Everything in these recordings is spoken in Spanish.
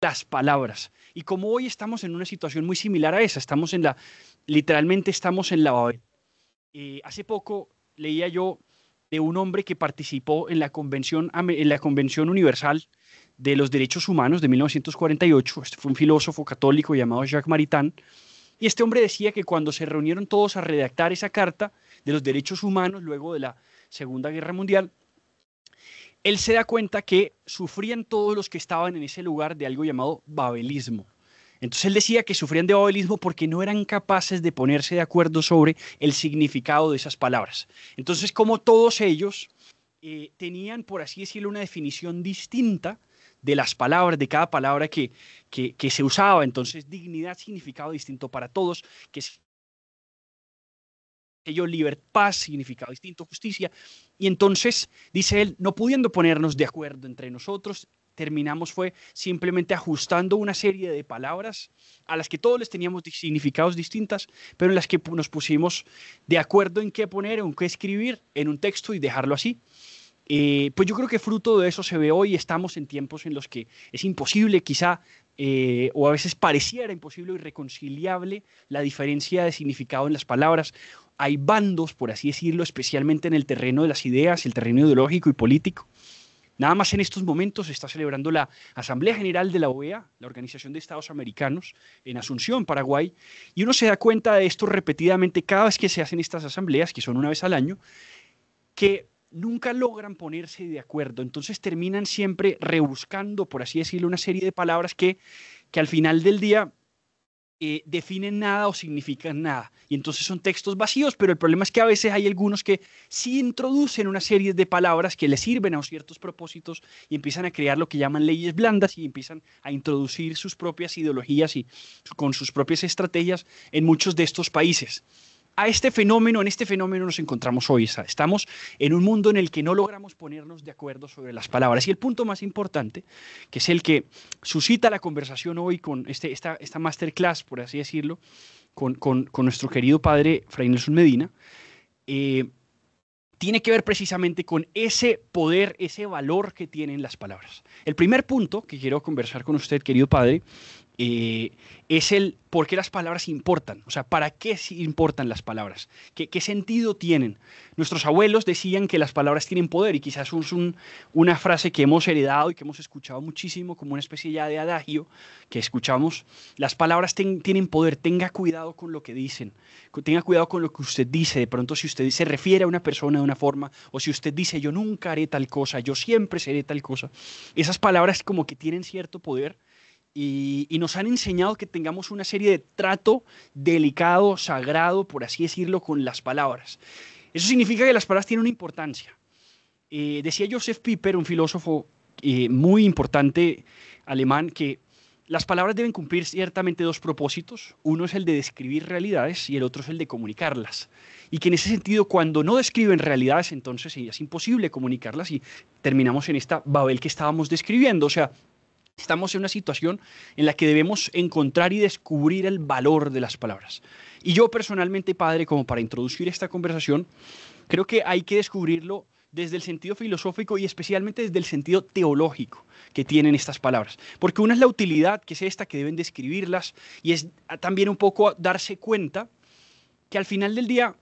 las palabras. Y como hoy estamos en una situación muy similar a esa, estamos en la, literalmente estamos en la eh, hace poco leía yo de un hombre que participó en la Convención, en la Convención Universal de los Derechos Humanos de 1948. Este fue un filósofo católico llamado Jacques Maritain. Y este hombre decía que cuando se reunieron todos a redactar esa carta de los derechos humanos luego de la Segunda Guerra Mundial, él se da cuenta que sufrían todos los que estaban en ese lugar de algo llamado babelismo. Entonces él decía que sufrían de babelismo porque no eran capaces de ponerse de acuerdo sobre el significado de esas palabras. Entonces, como todos ellos eh, tenían, por así decirlo, una definición distinta de las palabras, de cada palabra que, se usaba, entonces dignidad, significado distinto para todos, que yo libertad, paz, significado distinto, justicia. Y entonces, dice él, no pudiendo ponernos de acuerdo entre nosotros, terminamos fue simplemente ajustando una serie de palabras a las que todos les teníamos significados distintas, pero en las que nos pusimos de acuerdo en qué poner, en qué escribir en un texto y dejarlo así. Eh, pues yo creo que fruto de eso se ve hoy, estamos en tiempos en los que es imposible quizá eh, o a veces pareciera imposible o irreconciliable la diferencia de significado en las palabras. Hay bandos, por así decirlo, especialmente en el terreno de las ideas, el terreno ideológico y político. Nada más en estos momentos se está celebrando la Asamblea General de la OEA, la Organización de Estados Americanos, en Asunción, Paraguay, y uno se da cuenta de esto repetidamente cada vez que se hacen estas asambleas, que son una vez al año, que nunca logran ponerse de acuerdo, entonces terminan siempre rebuscando, por así decirlo, una serie de palabras que, que al final del día eh, definen nada o significan nada. Y entonces son textos vacíos, pero el problema es que a veces hay algunos que sí introducen una serie de palabras que les sirven a ciertos propósitos y empiezan a crear lo que llaman leyes blandas y empiezan a introducir sus propias ideologías y con sus propias estrategias en muchos de estos países a este fenómeno, en este fenómeno nos encontramos hoy. Estamos en un mundo en el que no logramos ponernos de acuerdo sobre las palabras. Y el punto más importante, que es el que suscita la conversación hoy con este, esta, masterclass, por así decirlo, con, nuestro querido padre Fray Nelson Medina, eh, tiene que ver precisamente con ese poder, ese valor que tienen las palabras. El primer punto que quiero conversar con usted, querido padre, eh, es el por qué las palabras importan, o sea, para qué importan las palabras, qué, sentido tienen. Nuestros abuelos decían que las palabras tienen poder y quizás es una frase que hemos heredado y que hemos escuchado muchísimo como una especie ya de adagio que escuchamos, las palabras tienen poder, tenga cuidado con lo que dicen, tenga cuidado con lo que usted dice, de pronto si usted se refiere a una persona de una forma o si usted dice yo nunca haré tal cosa, yo siempre seré tal cosa, esas palabras como que tienen cierto poder y, nos han enseñado que tengamos una serie de trato delicado, sagrado, por así decirlo, con las palabras. Eso significa que las palabras tienen una importancia. Eh, decía Joseph Piper, un filósofo eh, muy importante alemán, que las palabras deben cumplir ciertamente dos propósitos. Uno es el de describir realidades y el otro es el de comunicarlas. Y que en ese sentido, cuando no describen realidades, entonces es imposible comunicarlas y terminamos en esta Babel que estábamos describiendo. O sea, Estamos en una situación en la que debemos encontrar y descubrir el valor de las palabras. Y yo personalmente, padre, como para introducir esta conversación, creo que hay que descubrirlo desde el sentido filosófico y especialmente desde el sentido teológico que tienen estas palabras. Porque una es la utilidad, que es esta, que deben describirlas, y es también un poco darse cuenta que al final del día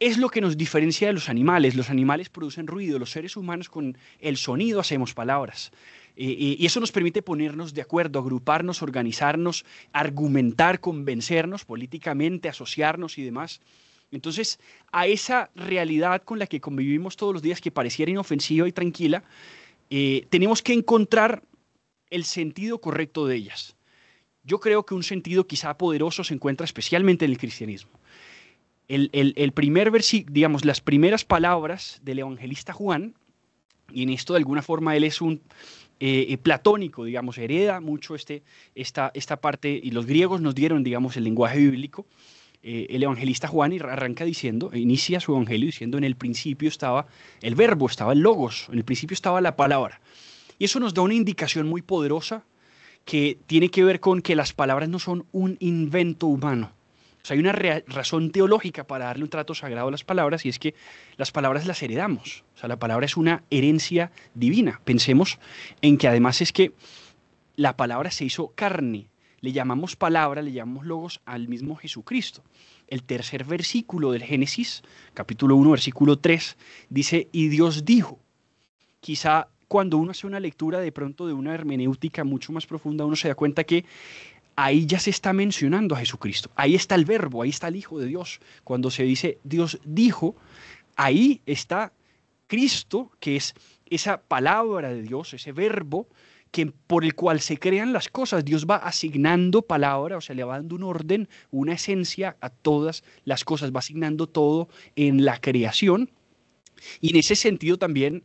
es lo que nos diferencia de los animales. Los animales producen ruido, los seres humanos con el sonido hacemos palabras y eso nos permite ponernos de acuerdo, agruparnos, organizarnos, argumentar, convencernos políticamente, asociarnos y demás. Entonces, a esa realidad con la que convivimos todos los días, que pareciera inofensiva y tranquila, eh, tenemos que encontrar el sentido correcto de ellas. Yo creo que un sentido quizá poderoso se encuentra especialmente en el cristianismo. El, el, el primer versículo, digamos, las primeras palabras del evangelista Juan, y en esto de alguna forma él es un, eh, eh, platónico, digamos, hereda mucho este, esta, parte, y los griegos nos dieron, digamos, el lenguaje bíblico. Eh, el evangelista Juan arranca diciendo, inicia su evangelio diciendo, en el principio estaba el verbo, estaba el logos, en el principio estaba la palabra. Y eso nos da una indicación muy poderosa que tiene que ver con que las palabras no son un invento humano, sea, hay una razón teológica para darle un trato sagrado a las palabras y es que las palabras las heredamos. O sea, la palabra es una herencia divina. Pensemos en que además es que la palabra se hizo carne. Le llamamos palabra, le llamamos logos al mismo Jesucristo. El tercer versículo del Génesis, capítulo 1, versículo 3, dice, y Dios dijo, quizá cuando uno hace una lectura de pronto de una hermenéutica mucho más profunda, uno se da cuenta que ahí ya se está mencionando a Jesucristo. Ahí está el verbo, ahí está el Hijo de Dios. Cuando se dice Dios dijo, ahí está Cristo, que es esa palabra de Dios, ese verbo que, por el cual se crean las cosas. Dios va asignando palabra, o sea, le va dando un orden, una esencia a todas las cosas, va asignando todo en la creación. Y en ese sentido también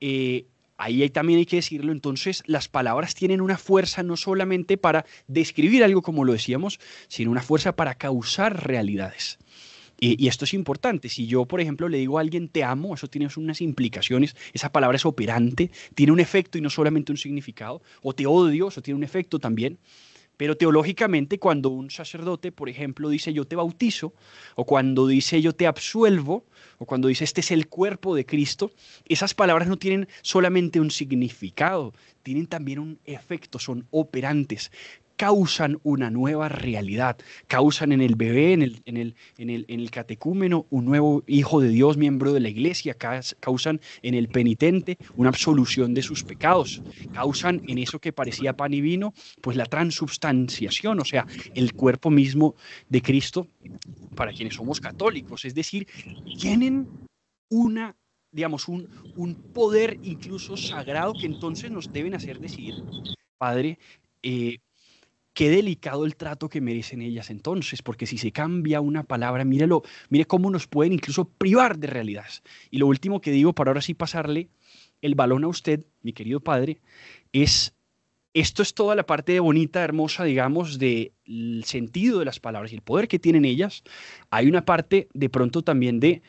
eh, ahí también hay que decirlo, entonces las palabras tienen una fuerza no solamente para describir algo como lo decíamos, sino una fuerza para causar realidades. Y, y, esto es importante. Si yo, por ejemplo, le digo a alguien te amo, eso tiene unas implicaciones. Esa palabra es operante, tiene un efecto y no solamente un significado. O te odio, eso tiene un efecto también. Pero teológicamente, cuando un sacerdote, por ejemplo, dice yo te bautizo, o cuando dice yo te absuelvo, o cuando dice este es el cuerpo de Cristo, esas palabras no tienen solamente un significado, tienen también un efecto, son operantes, causan una nueva realidad, causan en el bebé, en el, en el, en el, en el catecúmeno, un nuevo hijo de Dios, miembro de la iglesia, causan en el penitente una absolución de sus pecados, causan en eso que parecía pan y vino, pues la transubstanciación, o sea, el cuerpo mismo de Cristo para quienes somos católicos, es decir, tienen una digamos, un, un poder incluso sagrado que entonces nos deben hacer decir, Padre, eh, qué delicado el trato que merecen ellas entonces, porque si se cambia una palabra, míralo, mire cómo nos pueden incluso privar de realidad. Y lo último que digo para ahora sí pasarle el balón a usted, mi querido padre, es esto es toda la parte bonita, hermosa, digamos, del sentido de las palabras y el poder que tienen ellas. Hay una parte de pronto también de,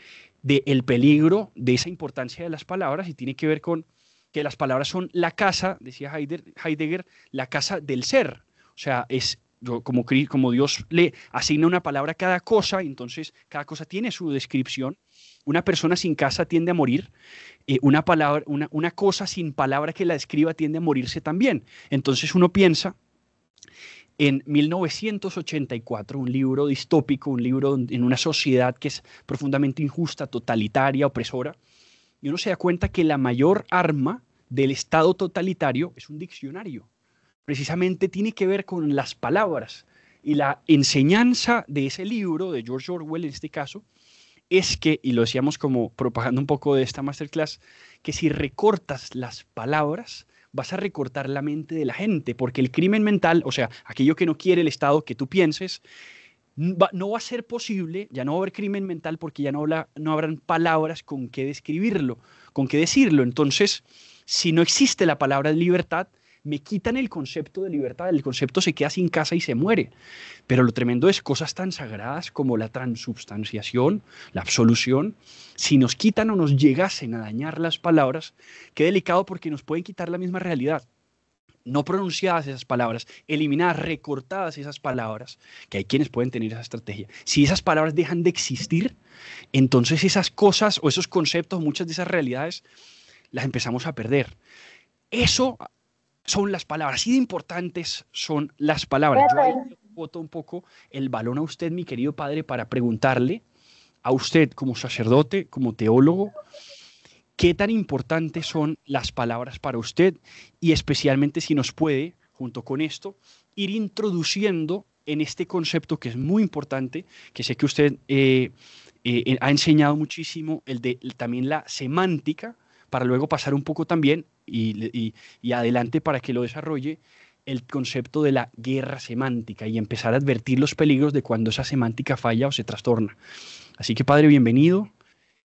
el peligro de esa importancia de las palabras y tiene que ver con que las palabras son la casa, decía Heidegger, la casa del ser, o sea, es como, como Dios le asigna una palabra a cada cosa, entonces cada cosa tiene su descripción. Una persona sin casa tiende a morir, eh, una, palabra, una cosa sin palabra que la describa tiende a morirse también. Entonces uno piensa en 1984, un libro distópico, un libro en una sociedad que es profundamente injusta, totalitaria, opresora, y uno se da cuenta que la mayor arma del Estado totalitario es un diccionario precisamente tiene que ver con las palabras. Y la enseñanza de ese libro, de George Orwell en este caso, es que, y lo decíamos como propagando un poco de esta masterclass, que si recortas las palabras, vas a recortar la mente de la gente, porque el crimen mental, o sea, aquello que no quiere el Estado que tú pienses, no va a ser posible, ya no va a haber crimen mental porque ya no, habla, no habrán palabras con qué describirlo, con qué decirlo. Entonces, si no existe la palabra libertad, me quitan el concepto de libertad, el concepto se queda sin casa y se muere. Pero lo tremendo es cosas tan sagradas como la transubstanciación, la absolución, si nos quitan o nos llegasen a dañar las palabras, qué delicado porque nos pueden quitar la misma realidad no pronunciadas esas palabras, eliminadas, recortadas esas palabras, que hay quienes pueden tener esa estrategia. Si esas palabras dejan de existir, entonces esas cosas o esos conceptos, muchas de esas realidades, las empezamos a perder. Eso son las palabras, y de importantes son las palabras. Yo voto un poco el balón a usted, mi querido padre, para preguntarle a usted como sacerdote, como teólogo, qué tan importantes son las palabras para usted y especialmente si nos puede, junto con esto, ir introduciendo en este concepto que es muy importante, que sé que usted eh, eh, ha enseñado muchísimo, el de también la semántica, para luego pasar un poco también y, adelante para que lo desarrolle el concepto de la guerra semántica y empezar a advertir los peligros de cuando esa semántica falla o se trastorna. Así que padre, bienvenido.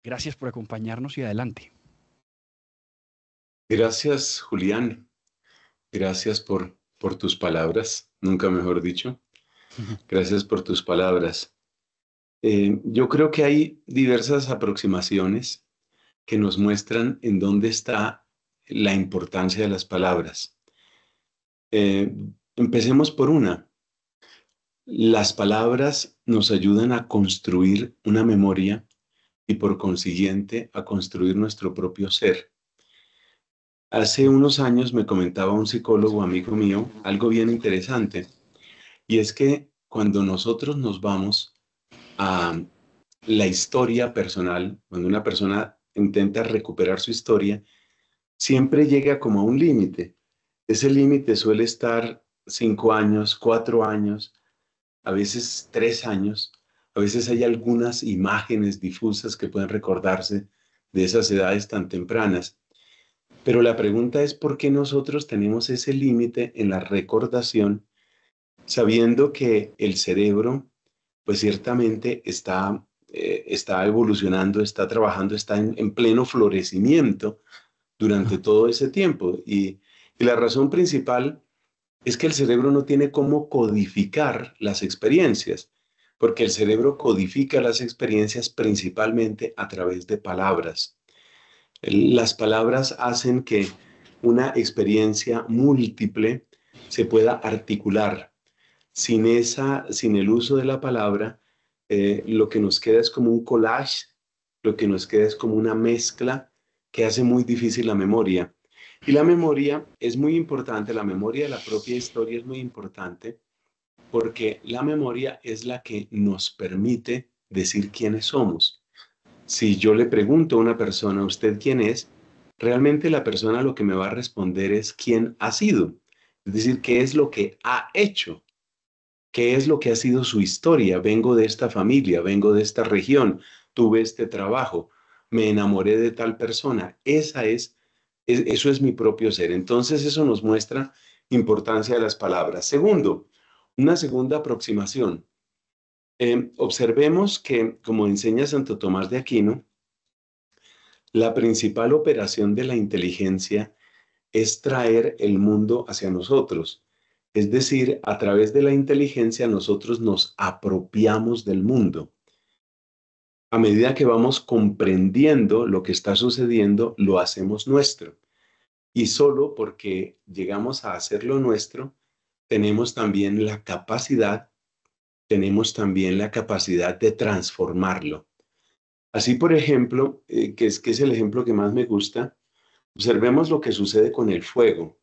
Gracias por acompañarnos y adelante. Gracias, Julián. Gracias por, tus palabras, nunca mejor dicho. Gracias por tus palabras. Eh, yo creo que hay diversas aproximaciones que nos muestran en dónde está la importancia de las palabras. Eh, empecemos por una. Las palabras nos ayudan a construir una memoria y por consiguiente a construir nuestro propio ser. Hace unos años me comentaba un psicólogo amigo mío algo bien interesante y es que cuando nosotros nos vamos a la historia personal, cuando una persona intenta recuperar su historia, siempre llega como a un límite. Ese límite suele estar cinco años, cuatro años, a veces tres años, a veces hay algunas imágenes difusas que pueden recordarse de esas edades tan tempranas. Pero la pregunta es por qué nosotros tenemos ese límite en la recordación, sabiendo que el cerebro, pues ciertamente está eh, está evolucionando, está trabajando, está en, pleno florecimiento durante todo ese tiempo. Y, la razón principal es que el cerebro no tiene cómo codificar las experiencias, porque el cerebro codifica las experiencias principalmente a través de palabras. Las palabras hacen que una experiencia múltiple se pueda articular. Sin, esa, sin el uso de la palabra, eh, lo que nos queda es como un collage, lo que nos queda es como una mezcla que hace muy difícil la memoria. Y la memoria es muy importante, la memoria de la propia historia es muy importante porque la memoria es la que nos permite decir quiénes somos. Si yo le pregunto a una persona, ¿usted quién es? Realmente la persona lo que me va a responder es quién ha sido, es decir, qué es lo que ha hecho qué es lo que ha sido su historia. Vengo de esta familia, vengo de esta región, tuve este trabajo, me enamoré de tal persona. Esa es, eso es mi propio ser. Entonces eso nos muestra importancia de las palabras. Segundo, una segunda aproximación. Em, observemos que, como enseña Santo Tomás de Aquino, la principal operación de la inteligencia es traer el mundo hacia nosotros. Es decir, a través de la inteligencia nosotros nos apropiamos del mundo. A medida que vamos comprendiendo lo que está sucediendo, lo hacemos nuestro. Y solo porque llegamos a hacerlo nuestro, tenemos también la capacidad, tenemos también la capacidad de transformarlo. Así, por ejemplo, eh, que, es, que es el ejemplo que más me gusta, observemos lo que sucede con el fuego.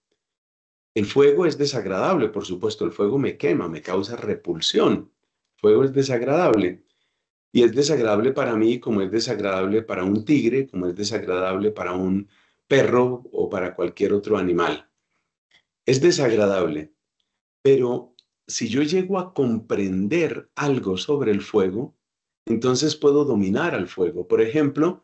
El fuego es desagradable, por supuesto, el fuego me quema, me causa repulsión. El fuego es desagradable. Y es desagradable para mí como es desagradable para un tigre, como es desagradable para un perro o para cualquier otro animal. Es desagradable. Pero si yo llego a comprender algo sobre el fuego, entonces puedo dominar al fuego. Por ejemplo,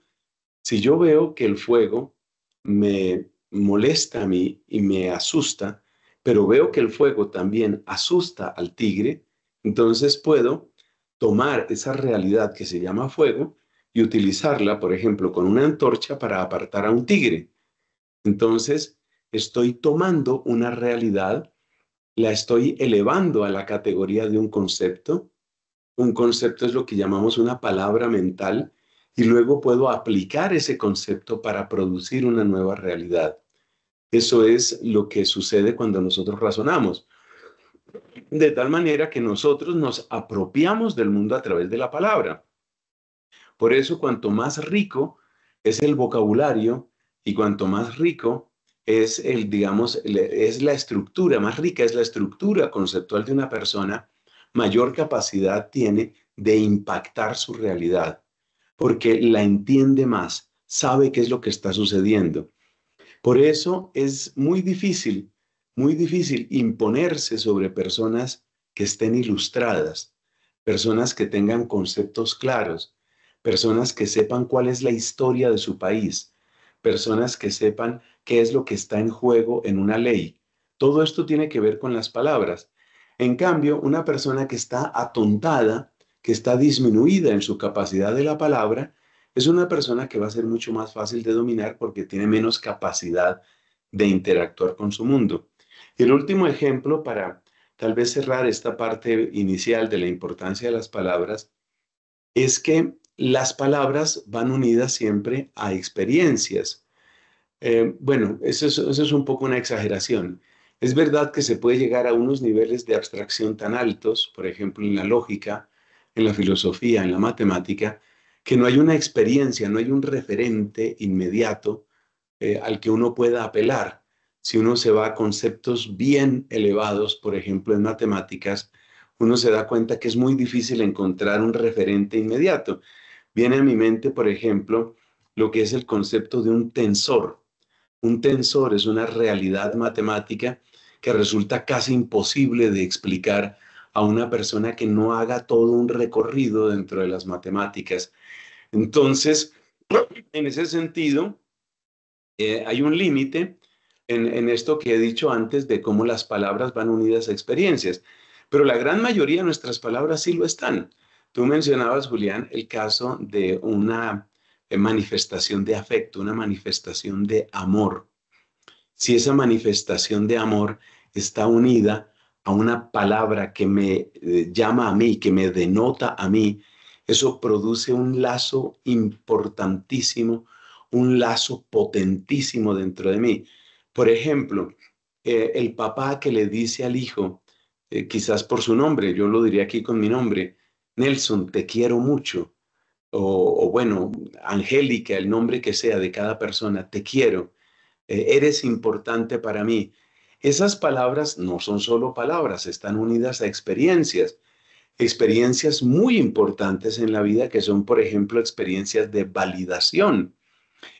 si yo veo que el fuego me molesta a mí y me asusta, pero veo que el fuego también asusta al tigre, entonces puedo tomar esa realidad que se llama fuego y utilizarla, por ejemplo, con una antorcha para apartar a un tigre. Entonces, estoy tomando una realidad, la estoy elevando a la categoría de un concepto. Un concepto es lo que llamamos una palabra mental y luego puedo aplicar ese concepto para producir una nueva realidad. Eso es lo que sucede cuando nosotros razonamos. De tal manera que nosotros nos apropiamos del mundo a través de la palabra. Por eso, cuanto más rico es el vocabulario y cuanto más rico es el, digamos, es la estructura, más rica es la estructura conceptual de una persona, mayor capacidad tiene de impactar su realidad porque la entiende más, sabe qué es lo que está sucediendo. Por eso es muy difícil, muy difícil imponerse sobre personas que estén ilustradas, personas que tengan conceptos claros, personas que sepan cuál es la historia de su país, personas que sepan qué es lo que está en juego en una ley. Todo esto tiene que ver con las palabras. En cambio, una persona que está atontada que está disminuida en su capacidad de la palabra, es una persona que va a ser mucho más fácil de dominar porque tiene menos capacidad de interactuar con su mundo. Y el último ejemplo para tal vez cerrar esta parte inicial de la importancia de las palabras es que las palabras van unidas siempre a experiencias. Eh, bueno, eso es un poco una exageración. Es verdad que se puede llegar a unos niveles de abstracción tan altos, por ejemplo, en la lógica, en la filosofía, en la matemática, que no hay una experiencia, no hay un referente inmediato eh, al que uno pueda apelar. Si uno se va a conceptos bien elevados, por ejemplo, en matemáticas, uno se da cuenta que es muy difícil encontrar un referente inmediato. Viene a mi mente, por ejemplo, lo que es el concepto de un tensor. Un tensor es una realidad matemática que resulta casi imposible de explicar a una persona que no haga todo un recorrido dentro de las matemáticas. Entonces, en ese sentido, eh, hay un límite en, en esto que he dicho antes de cómo las palabras van unidas a experiencias, pero la gran mayoría de nuestras palabras sí lo están. Tú mencionabas, Julián, el caso de una eh, manifestación de afecto, una manifestación de amor. Si esa manifestación de amor está unida a una palabra que me eh, llama a mí, que me denota a mí, eso produce un lazo importantísimo, un lazo potentísimo dentro de mí. Por ejemplo, eh, el papá que le dice al hijo, eh, quizás por su nombre, yo lo diría aquí con mi nombre, Nelson, te quiero mucho. O, bueno, Angélica, el nombre que sea de cada persona, te quiero. eres importante para mí. Esas palabras no son solo palabras, están unidas a experiencias. Experiencias muy importantes en la vida que son, por ejemplo, experiencias de validación,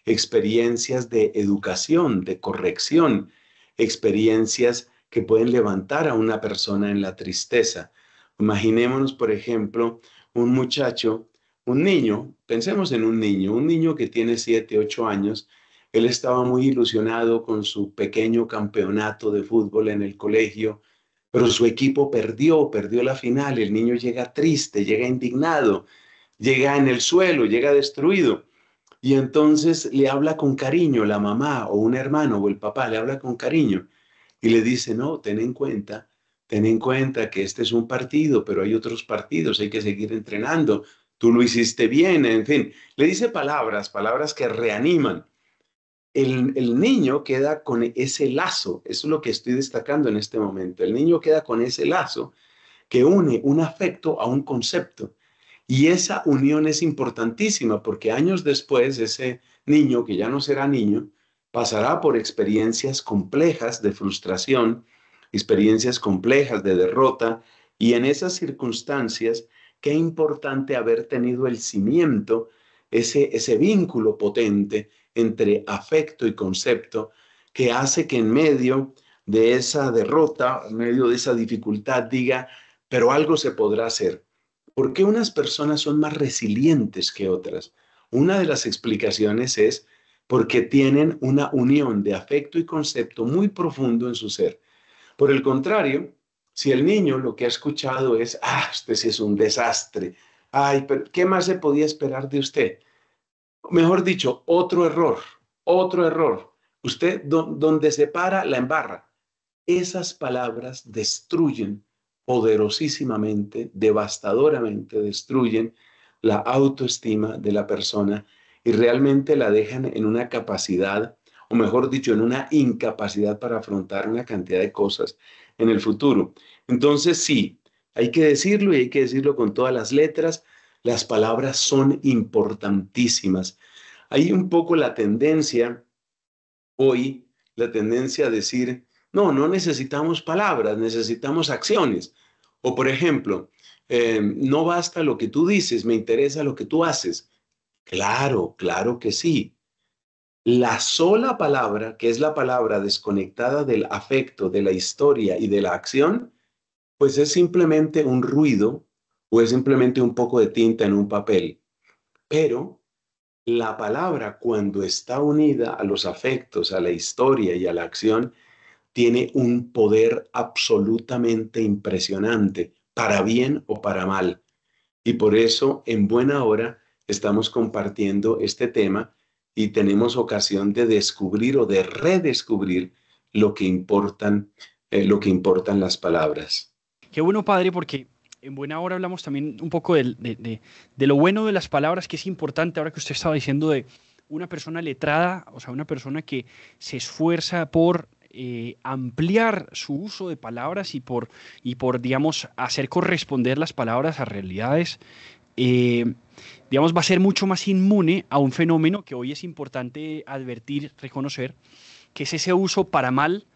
experiencias de educación, de corrección, experiencias que pueden levantar a una persona en la tristeza. Imaginémonos, por ejemplo, un muchacho, un niño, pensemos en un niño, un niño que tiene 7, 8 años él estaba muy ilusionado con su pequeño campeonato de fútbol en el colegio, pero su equipo perdió, perdió la final. El niño llega triste, llega indignado, llega en el suelo, llega destruido. Y entonces le habla con cariño la mamá o un hermano o el papá, le habla con cariño y le dice, no, ten en cuenta, ten en cuenta que este es un partido, pero hay otros partidos, hay que seguir entrenando, tú lo hiciste bien, en fin, le dice palabras, palabras que reaniman el, niño queda con ese lazo, eso es lo que estoy destacando en este momento, el niño queda con ese lazo que une un afecto a un concepto. Y esa unión es importantísima porque años después ese niño, que ya no será niño, pasará por experiencias complejas de frustración, experiencias complejas de derrota, y en esas circunstancias, qué importante haber tenido el cimiento, ese, ese vínculo potente entre afecto y concepto que hace que en medio de esa derrota, en medio de esa dificultad, diga, pero algo se podrá hacer. ¿Por qué unas personas son más resilientes que otras? Una de las explicaciones es porque tienen una unión de afecto y concepto muy profundo en su ser. Por el contrario, si el niño lo que ha escuchado es, ah, usted es un desastre, ay, pero ¿qué más se podía esperar de usted? mejor dicho, otro error, otro error. Usted donde se para, la embarra. Esas palabras destruyen poderosísimamente, devastadoramente destruyen la autoestima de la persona y realmente la dejan en una capacidad, o mejor dicho, en una incapacidad para afrontar una cantidad de cosas en el futuro. Entonces, sí, hay que decirlo y hay que decirlo con todas las letras. Las palabras son importantísimas. Hay un poco la tendencia hoy, la tendencia a decir, no, no necesitamos palabras, necesitamos acciones. O por ejemplo, em, no basta lo que tú dices, me interesa lo que tú haces. Claro, claro que sí. La sola palabra, que es la palabra desconectada del afecto, de la historia y de la acción, pues es simplemente un ruido o es simplemente un poco de tinta en un papel. Pero la palabra, cuando está unida a los afectos, a la historia y a la acción, tiene un poder absolutamente impresionante, para bien o para mal. Y por eso, en buena hora, estamos compartiendo este tema y tenemos ocasión de descubrir o de redescubrir lo que importan, eh, lo que importan las palabras. Qué bueno, padre, porque en buena hora hablamos también un poco de, lo bueno de las palabras, que es importante ahora que usted estaba diciendo de una persona letrada, o sea, una persona que se esfuerza por eh, ampliar su uso de palabras y por, y por, digamos, hacer corresponder las palabras a realidades. Eh, digamos, va a ser mucho más inmune a un fenómeno que hoy es importante advertir, reconocer, que es ese uso para mal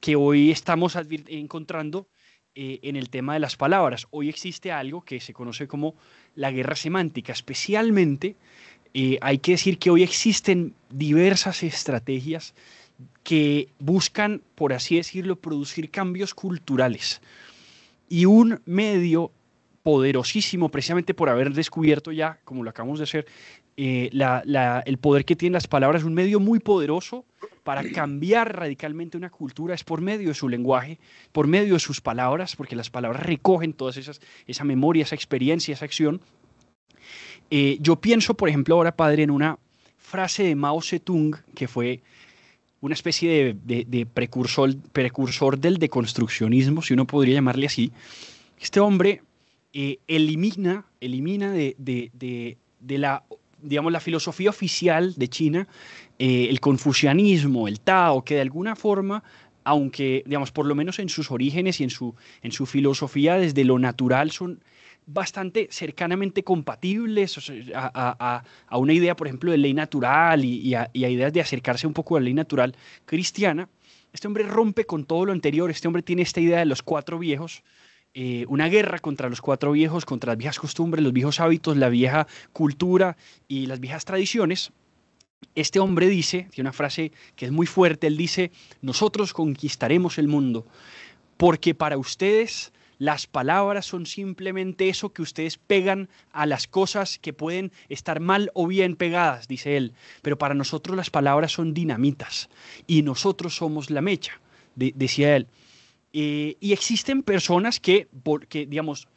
que hoy estamos encontrando eh, en el tema de las palabras. Hoy existe algo que se conoce como la guerra semántica. Especialmente eh, hay que decir que hoy existen diversas estrategias que buscan, por así decirlo, producir cambios culturales. Y un medio poderosísimo precisamente por haber descubierto ya, como lo acabamos de hacer, eh, el poder que tienen las palabras, un medio muy poderoso para cambiar radicalmente una cultura es por medio de su lenguaje, por medio de sus palabras, porque las palabras recogen todas esas, esa memoria, esa experiencia, esa acción. Eh, yo pienso, por ejemplo, ahora, padre, en una frase de Mao Zedong, que fue una especie de, precursor, precursor del deconstruccionismo, si uno podría llamarle así. Este hombre eh, elimina, elimina de, la, digamos, la filosofía oficial de China eh, el confucianismo, el Tao, que de alguna forma aunque, digamos, por lo menos en sus orígenes y en su, en su filosofía desde lo natural son, bastante cercanamente compatibles a, una idea, por ejemplo, de ley natural y, y, a, ideas de acercarse un poco a la ley natural cristiana. Este hombre rompe con todo lo anterior, este hombre tiene esta idea de los cuatro viejos, eh, una guerra contra los cuatro viejos, contra las viejas costumbres, los viejos hábitos, la vieja cultura y las viejas tradiciones. Este hombre dice, tiene una frase que es muy fuerte, él dice, nosotros conquistaremos el mundo, porque para ustedes las palabras son simplemente eso que ustedes pegan a las cosas que pueden estar mal o bien pegadas, dice él. Pero para nosotros las palabras son dinamitas y nosotros somos la mecha, decía él. Eh, y existen personas que, porque, digamos,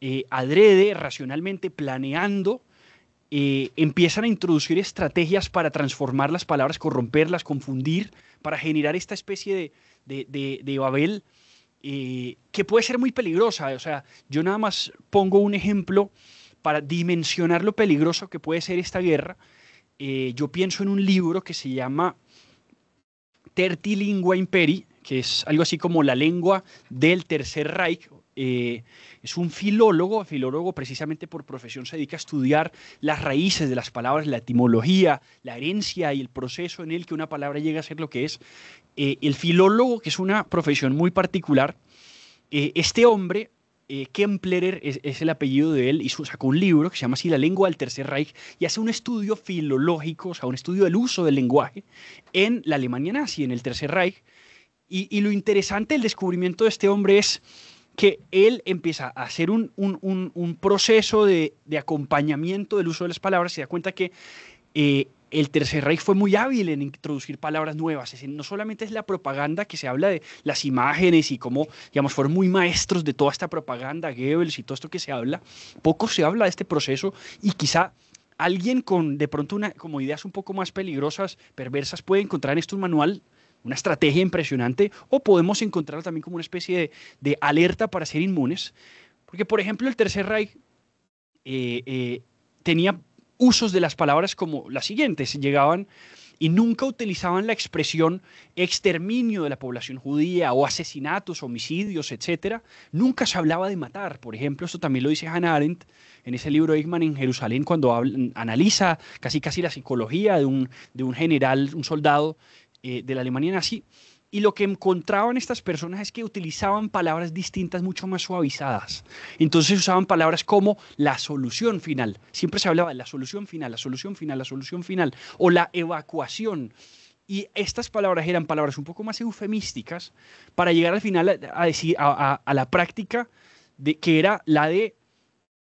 eh, adrede, racionalmente, planeando, eh, empiezan a introducir estrategias para transformar las palabras, corromperlas, confundir, para generar esta especie de, de Babel que puede ser muy peligrosa. O sea, yo nada más pongo un ejemplo para dimensionar lo peligroso que puede ser esta guerra. yo pienso en un libro que se llama Tertilingua Imperi, que es algo así como la lengua del Tercer Reich. Eh, es un filólogo, filólogo precisamente por profesión se dedica a estudiar las raíces de las palabras, la etimología, la herencia y el proceso en el que una palabra llega a ser lo que es. Eh, el filólogo, que es una profesión muy particular, eh, este hombre Kemplerer es, el apellido de él, y sacó un libro que se llama así La lengua del Tercer Reich y hace un estudio filológico, o sea, un estudio del uso del lenguaje en la Alemania nazi, en el Tercer Reich, y, lo interesante del descubrimiento de este hombre es que él empieza a hacer un, proceso de, acompañamiento del uso de las palabras, se da cuenta que eh, el Tercer Reich fue muy hábil en introducir palabras nuevas. no solamente es la propaganda que se habla de las imágenes y cómo, digamos, fueron muy maestros de toda esta propaganda, Goebbels y todo esto que se habla, poco se habla de este proceso y quizá alguien con de pronto una, como ideas un poco más peligrosas, perversas, puede encontrar en esto un manual una estrategia impresionante, o podemos encontrar también como una especie de, alerta para ser inmunes. Porque, por ejemplo, el Tercer Reich eh, eh, tenía usos de las palabras como las siguientes, llegaban y nunca utilizaban la expresión exterminio de la población judía o asesinatos, homicidios, etc. Nunca se hablaba de matar, por ejemplo, esto también lo dice Hannah Arendt en ese libro Eichmann en Jerusalén cuando analiza casi casi la psicología de de un general, un soldado eh, de la Alemania nazi. Y lo que encontraban estas personas es que utilizaban palabras distintas, mucho más suavizadas. Entonces usaban palabras como la solución final. Siempre se hablaba de la solución final, la solución final, la solución final. O la evacuación. Y estas palabras eran palabras un poco más eufemísticas para llegar al final a, decir, a, la práctica de, que era la de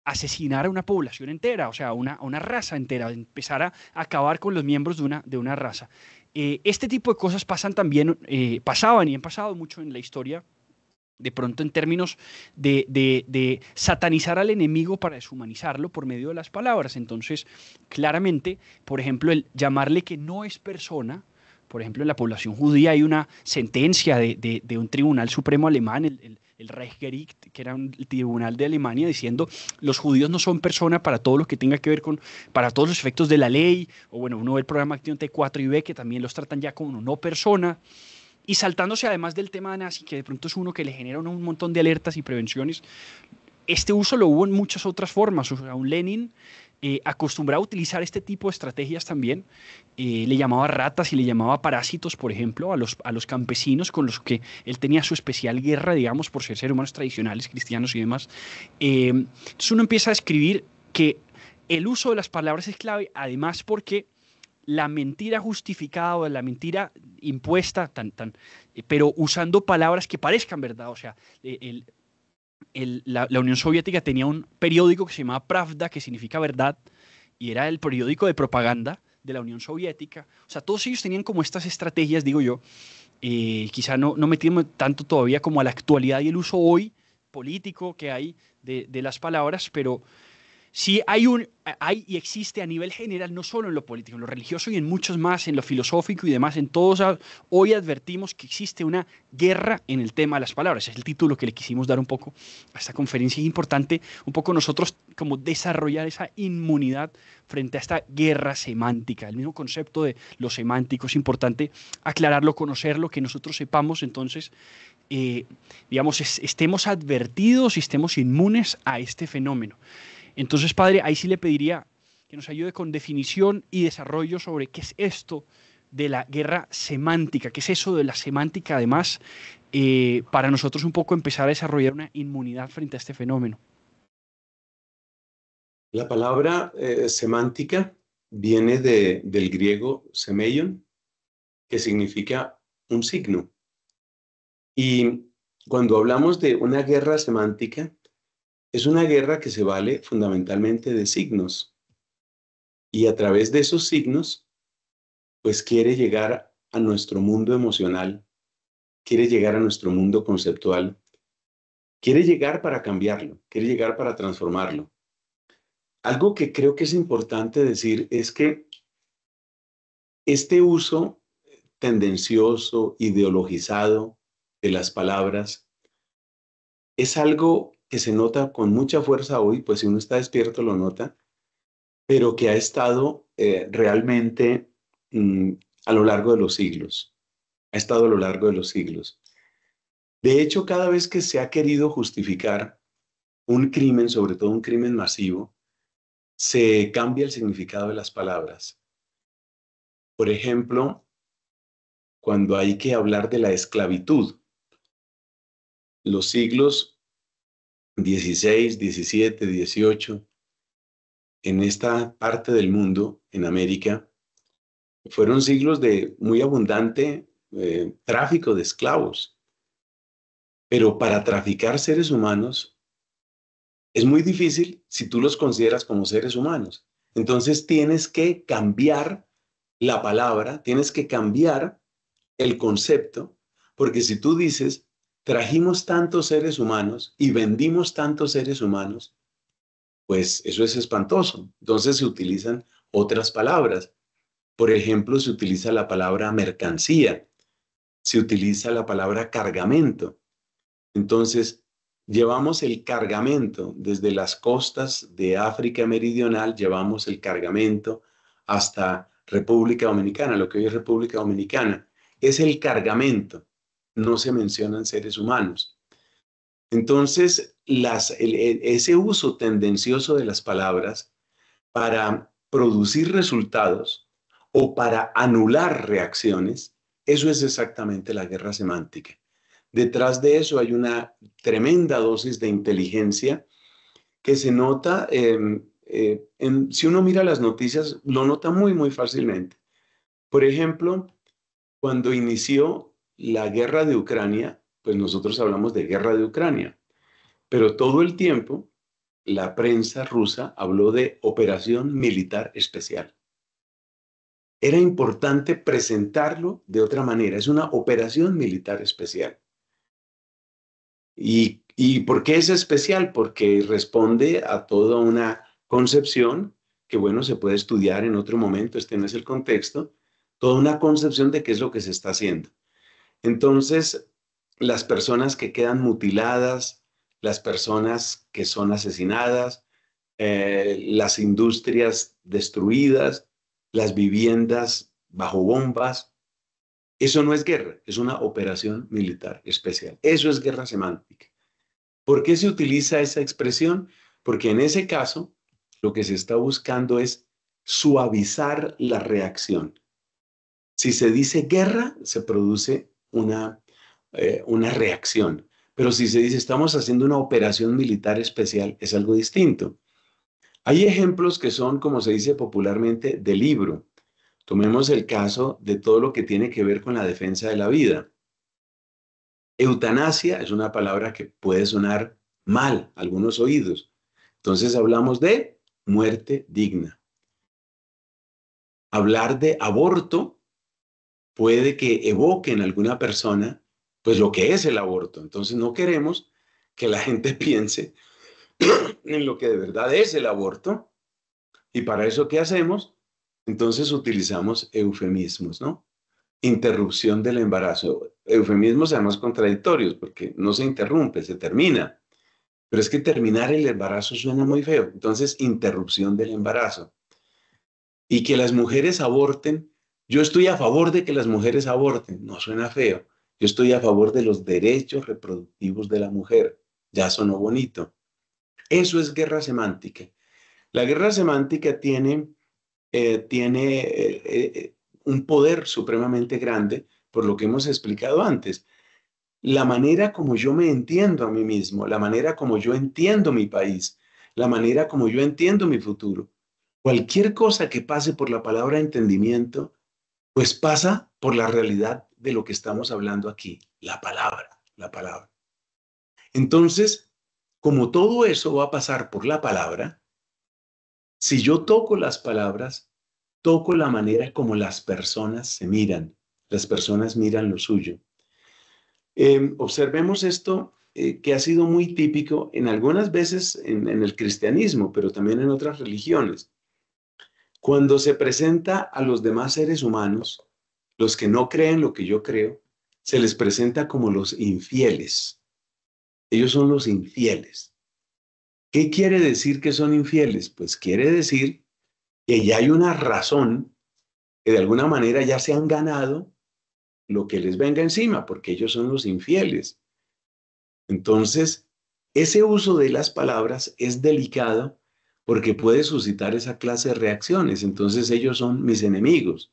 asesinar a una población entera, o sea, a una, una raza entera, empezar a acabar con los miembros de una, de una raza. Eh, este tipo de cosas pasan también, eh, pasaban y han pasado mucho en la historia, de pronto en términos de, satanizar al enemigo para deshumanizarlo por medio de las palabras. Entonces, claramente, por ejemplo, el llamarle que no es persona, por ejemplo, en la población judía hay una sentencia de, un tribunal supremo alemán, el el Reichsgericht, que era un tribunal de Alemania, diciendo los judíos no son persona para todo lo que tenga que ver con, para todos los efectos de la ley, o bueno, uno ve el programa Acción T4 y B que también los tratan ya como no persona, y saltándose además del tema nazi, que de pronto es uno que le genera un montón de alertas y prevenciones, este uso lo hubo en muchas otras formas, o un Lenin eh, Acostumbrado a utilizar este tipo de estrategias también. Eh, le llamaba ratas y le llamaba parásitos, por ejemplo, a los, a los campesinos con los que él tenía su especial guerra, digamos, por ser seres humanos tradicionales, cristianos y demás. Eh, entonces uno empieza a escribir que el uso de las palabras es clave, además porque la mentira justificada o la mentira impuesta, tan, tan, pero usando palabras que parezcan verdad, o sea, el, la, Unión Soviética tenía un periódico que se llamaba Pravda, que significa verdad, y era el periódico de propaganda de la Unión Soviética. O sea, todos ellos tenían como estas estrategias, digo yo, eh, quizá no, no metimos tanto todavía como a la actualidad y el uso hoy político que hay de, de las palabras, pero si hay un hay y existe a nivel general, no solo en lo político, en lo religioso y en muchos más, en lo filosófico y demás, en todos, hoy advertimos que existe una guerra en el tema de las palabras. Es el título que le quisimos dar un poco a esta conferencia. Es importante un poco nosotros como desarrollar esa inmunidad frente a esta guerra semántica. El mismo concepto de lo semántico es importante aclararlo, conocerlo, que nosotros sepamos entonces eh, digamos, estemos advertidos y estemos inmunes a este fenómeno. Entonces, Padre, ahí sí le pediría que nos ayude con definición y desarrollo sobre qué es esto de la guerra semántica, qué es eso de la semántica además, eh, para nosotros un poco empezar a desarrollar una inmunidad frente a este fenómeno. La palabra eh, semántica viene del griego semeion, que significa un signo. Y cuando hablamos de una guerra semántica, es una guerra que se vale fundamentalmente de signos. Y a través de esos signos, pues quiere llegar a nuestro mundo emocional, quiere llegar a nuestro mundo conceptual, quiere llegar para cambiarlo, quiere llegar para transformarlo. Algo que creo que es importante decir es que este uso tendencioso, ideologizado de las palabras, es algo que se nota con mucha fuerza hoy, pues si uno está despierto lo nota, pero que ha estado eh, realmente mm, a lo largo de los siglos. Ha estado a lo largo de los siglos. De hecho, cada vez que se ha querido justificar un crimen, sobre todo un crimen masivo, se cambia el significado de las palabras. Por ejemplo, cuando hay que hablar de la esclavitud, los siglos 16, 17, 18, en esta parte del mundo, en América, fueron siglos de muy abundante eh, tráfico de esclavos. Pero para traficar seres humanos es muy difícil si tú los consideras como seres humanos. Entonces tienes que cambiar la palabra, tienes que cambiar el concepto, porque si tú dices trajimos tantos seres humanos y vendimos tantos seres humanos, pues eso es espantoso. Entonces se utilizan otras palabras. Por ejemplo, se utiliza la palabra mercancía, se utiliza la palabra cargamento. Entonces, llevamos el cargamento desde las costas de África Meridional, llevamos el cargamento hasta República Dominicana, lo que hoy es República Dominicana. Es el cargamento no se mencionan seres humanos. Entonces, ese uso tendencioso de las palabras para producir resultados o para anular reacciones, eso es exactamente la guerra semántica. Detrás de eso hay una tremenda dosis de inteligencia que se nota, em, eh, si uno mira las noticias, lo nota muy, muy fácilmente. Por ejemplo, cuando inició la guerra de Ucrania, pues nosotros hablamos de guerra de Ucrania, pero todo el tiempo la prensa rusa habló de operación militar especial. Era importante presentarlo de otra manera, es una operación militar especial. ¿Y, y por qué es especial? Porque responde a toda una concepción que, bueno, se puede estudiar en otro momento, este no es el contexto, toda una concepción de qué es lo que se está haciendo. Entonces, las personas que quedan mutiladas, las personas que son asesinadas, eh, las industrias destruidas, las viviendas bajo bombas. Eso no es guerra, es una operación militar especial. Eso es guerra semántica. ¿Por qué se utiliza esa expresión? Porque en ese caso lo que se está buscando es suavizar la reacción. Si se dice guerra, se produce una, eh, una reacción. Pero si se dice estamos haciendo una operación militar especial, es algo distinto. Hay ejemplos que son, como se dice popularmente, de libro. Tomemos el caso de todo lo que tiene que ver con la defensa de la vida. Eutanasia es una palabra que puede sonar mal a algunos oídos. Entonces hablamos de muerte digna. Hablar de aborto puede que evoque en alguna persona pues lo que es el aborto. Entonces no queremos que la gente piense en lo que de verdad es el aborto. Y para eso, ¿qué hacemos? Entonces utilizamos eufemismos, ¿no? Interrupción del embarazo. Eufemismos además contradictorios, porque no se interrumpe, se termina. Pero es que terminar el embarazo suena muy feo. Entonces, interrupción del embarazo. Y que las mujeres aborten yo estoy a favor de que las mujeres aborten, no suena feo. Yo estoy a favor de los derechos reproductivos de la mujer, ya sonó bonito. Eso es guerra semántica. La guerra semántica tiene, eh, tiene eh, eh, un poder supremamente grande, por lo que hemos explicado antes. La manera como yo me entiendo a mí mismo, la manera como yo entiendo mi país, la manera como yo entiendo mi futuro. Cualquier cosa que pase por la palabra entendimiento pues pasa por la realidad de lo que estamos hablando aquí, la palabra, la palabra. Entonces, como todo eso va a pasar por la palabra, si yo toco las palabras, toco la manera como las personas se miran, las personas miran lo suyo. Em, observemos esto eh, que ha sido muy típico en algunas veces en el cristianismo, pero también en otras religiones. Cuando se presenta a los demás seres humanos, los que no creen lo que yo creo, se les presenta como los infieles. Ellos son los infieles. ¿Qué quiere decir que son infieles? Pues quiere decir que ya hay una razón que de alguna manera ya se han ganado lo que les venga encima, porque ellos son los infieles. Entonces, ese uso de las palabras es delicado porque puede suscitar esa clase de reacciones. Entonces ellos son mis enemigos.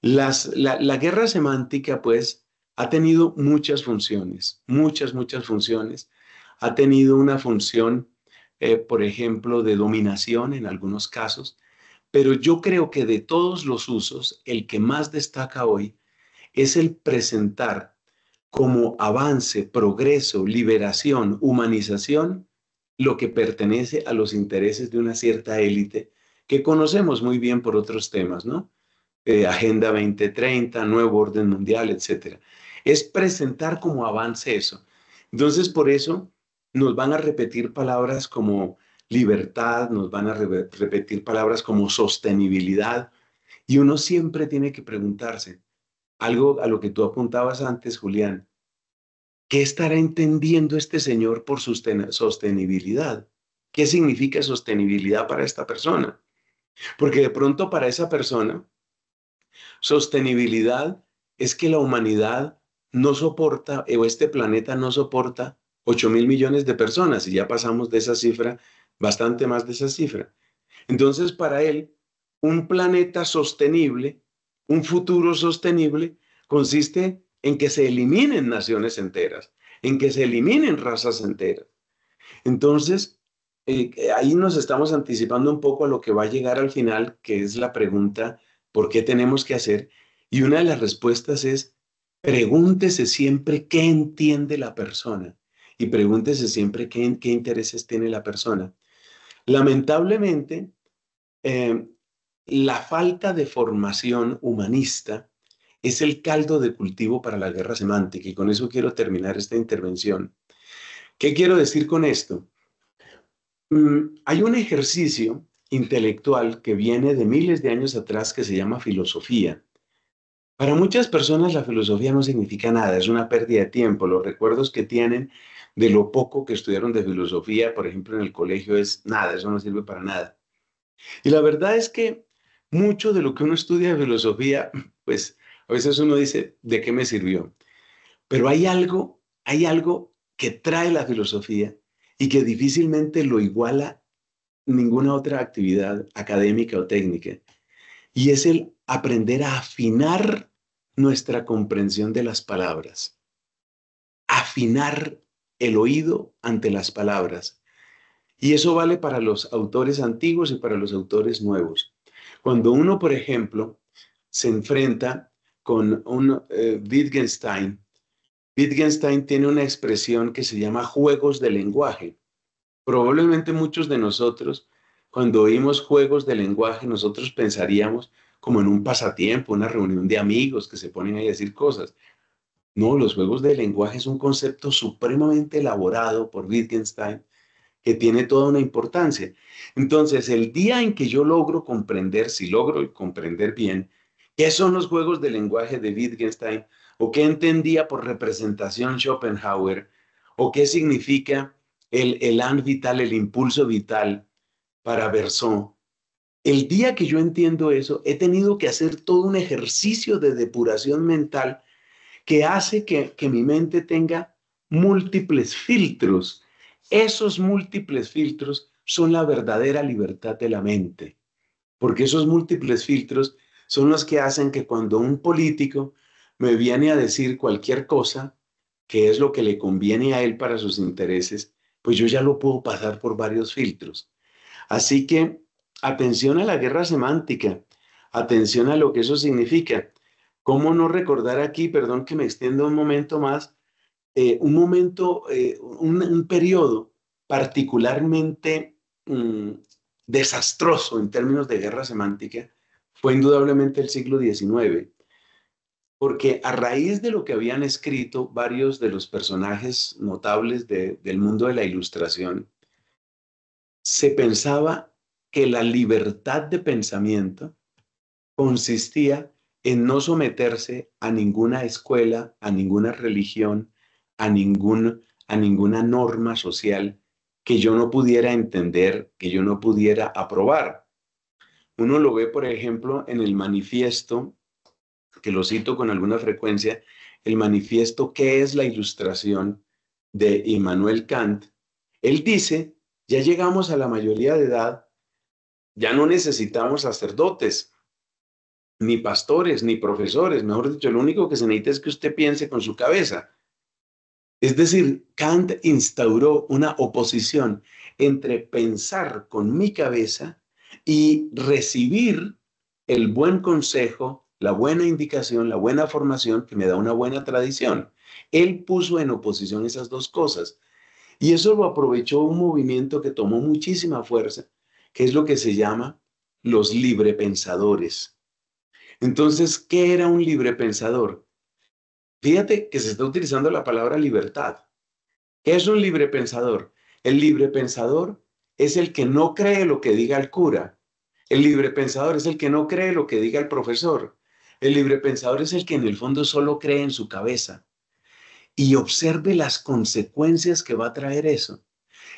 la, guerra semántica, pues, ha tenido muchas funciones, muchas, muchas funciones. Ha tenido una función, eh, por ejemplo, de dominación en algunos casos, pero yo creo que de todos los usos, el que más destaca hoy es el presentar como avance, progreso, liberación, humanización, lo que pertenece a los intereses de una cierta élite que conocemos muy bien por otros temas, ¿no? Eh, Agenda 2030, Nuevo Orden Mundial, etc. Es presentar como avance eso. Entonces, por eso nos van a repetir palabras como libertad, nos van a repetir palabras como sostenibilidad, y uno siempre tiene que preguntarse, algo a lo que tú apuntabas antes, Julián, ¿Qué estará entendiendo este señor por sostenibilidad? ¿Qué significa sostenibilidad para esta persona? Porque de pronto para esa persona, sostenibilidad es que la humanidad no soporta, o este planeta no soporta 8 mil millones de personas, y ya pasamos de esa cifra, bastante más de esa cifra. Entonces, para él, un planeta sostenible, un futuro sostenible, consiste en que se eliminen naciones enteras, en que se eliminen razas enteras. Entonces, eh, ahí nos estamos anticipando un poco a lo que va a llegar al final, que es la pregunta, ¿por qué tenemos que hacer? Y una de las respuestas es, pregúntese siempre qué entiende la persona y pregúntese siempre qué, intereses tiene la persona. Lamentablemente, eh, la falta de formación humanista es el caldo de cultivo para la guerra semántica y con eso quiero terminar esta intervención. ¿Qué quiero decir con esto? Mm, hay un ejercicio intelectual que viene de miles de años atrás que se llama filosofía. Para muchas personas la filosofía no significa nada, es una pérdida de tiempo. Los recuerdos que tienen de lo poco que estudiaron de filosofía, por ejemplo, en el colegio, es nada, eso no sirve para nada. Y la verdad es que mucho de lo que uno estudia de filosofía, pues a veces uno dice, ¿de qué me sirvió? Pero hay algo, hay algo que trae la filosofía y que difícilmente lo iguala ninguna otra actividad académica o técnica. Y es el aprender a afinar nuestra comprensión de las palabras. Afinar el oído ante las palabras. Y eso vale para los autores antiguos y para los autores nuevos. Cuando uno, por ejemplo, se enfrenta con un eh, Wittgenstein. Wittgenstein tiene una expresión que se llama juegos de lenguaje. Probablemente muchos de nosotros, cuando oímos juegos de lenguaje, nosotros pensaríamos como en un pasatiempo, una reunión de amigos que se ponen ahí a decir cosas. No, los juegos de lenguaje es un concepto supremamente elaborado por Wittgenstein que tiene toda una importancia. Entonces, el día en que yo logro comprender, si logro comprender bien, ¿Qué son los juegos de lenguaje de Wittgenstein? ¿O qué entendía por representación Schopenhauer? ¿O qué significa el elán vital, el impulso vital para Verso? El día que yo entiendo eso, he tenido que hacer todo un ejercicio de depuración mental que hace que mi mente tenga múltiples filtros. Esos múltiples filtros son la verdadera libertad de la mente, porque esos múltiples filtros son los que hacen que cuando un político me viene a decir cualquier cosa, que es lo que le conviene a él para sus intereses, pues yo ya lo puedo pasar por varios filtros. Así que atención a la guerra semántica, atención a lo que eso significa. ¿Cómo no recordar aquí, perdón que me extienda un momento más, eh, un momento, eh, un, periodo particularmente mm, desastroso en términos de guerra semántica, fue indudablemente el siglo XIX, porque a raíz de lo que habían escrito varios de los personajes notables del mundo de la ilustración, se pensaba que la libertad de pensamiento consistía en no someterse a ninguna escuela, a ninguna religión, a, a ninguna norma social que yo no pudiera entender, que yo no pudiera aprobar. Uno lo ve, por ejemplo, en el manifiesto, que lo cito con alguna frecuencia, el manifiesto que es la ilustración? de Immanuel Kant. Él dice, ya llegamos a la mayoría de edad, ya no necesitamos sacerdotes, ni pastores, ni profesores. Mejor dicho, lo único que se necesita es que usted piense con su cabeza. Es decir, Kant instauró una oposición entre pensar con mi cabeza y recibir el buen consejo, la buena indicación, la buena formación que me da una buena tradición. Él puso en oposición esas dos cosas. Y eso lo aprovechó un movimiento que tomó muchísima fuerza, que es lo que se llama los librepensadores. Entonces, ¿qué era un librepensador? Fíjate que se está utilizando la palabra libertad. ¿Qué es un librepensador? El librepensador es el que no cree lo que diga el cura, el libre pensador es el que no cree lo que diga el profesor. El libre pensador es el que en el fondo solo cree en su cabeza. Y observe las consecuencias que va a traer eso.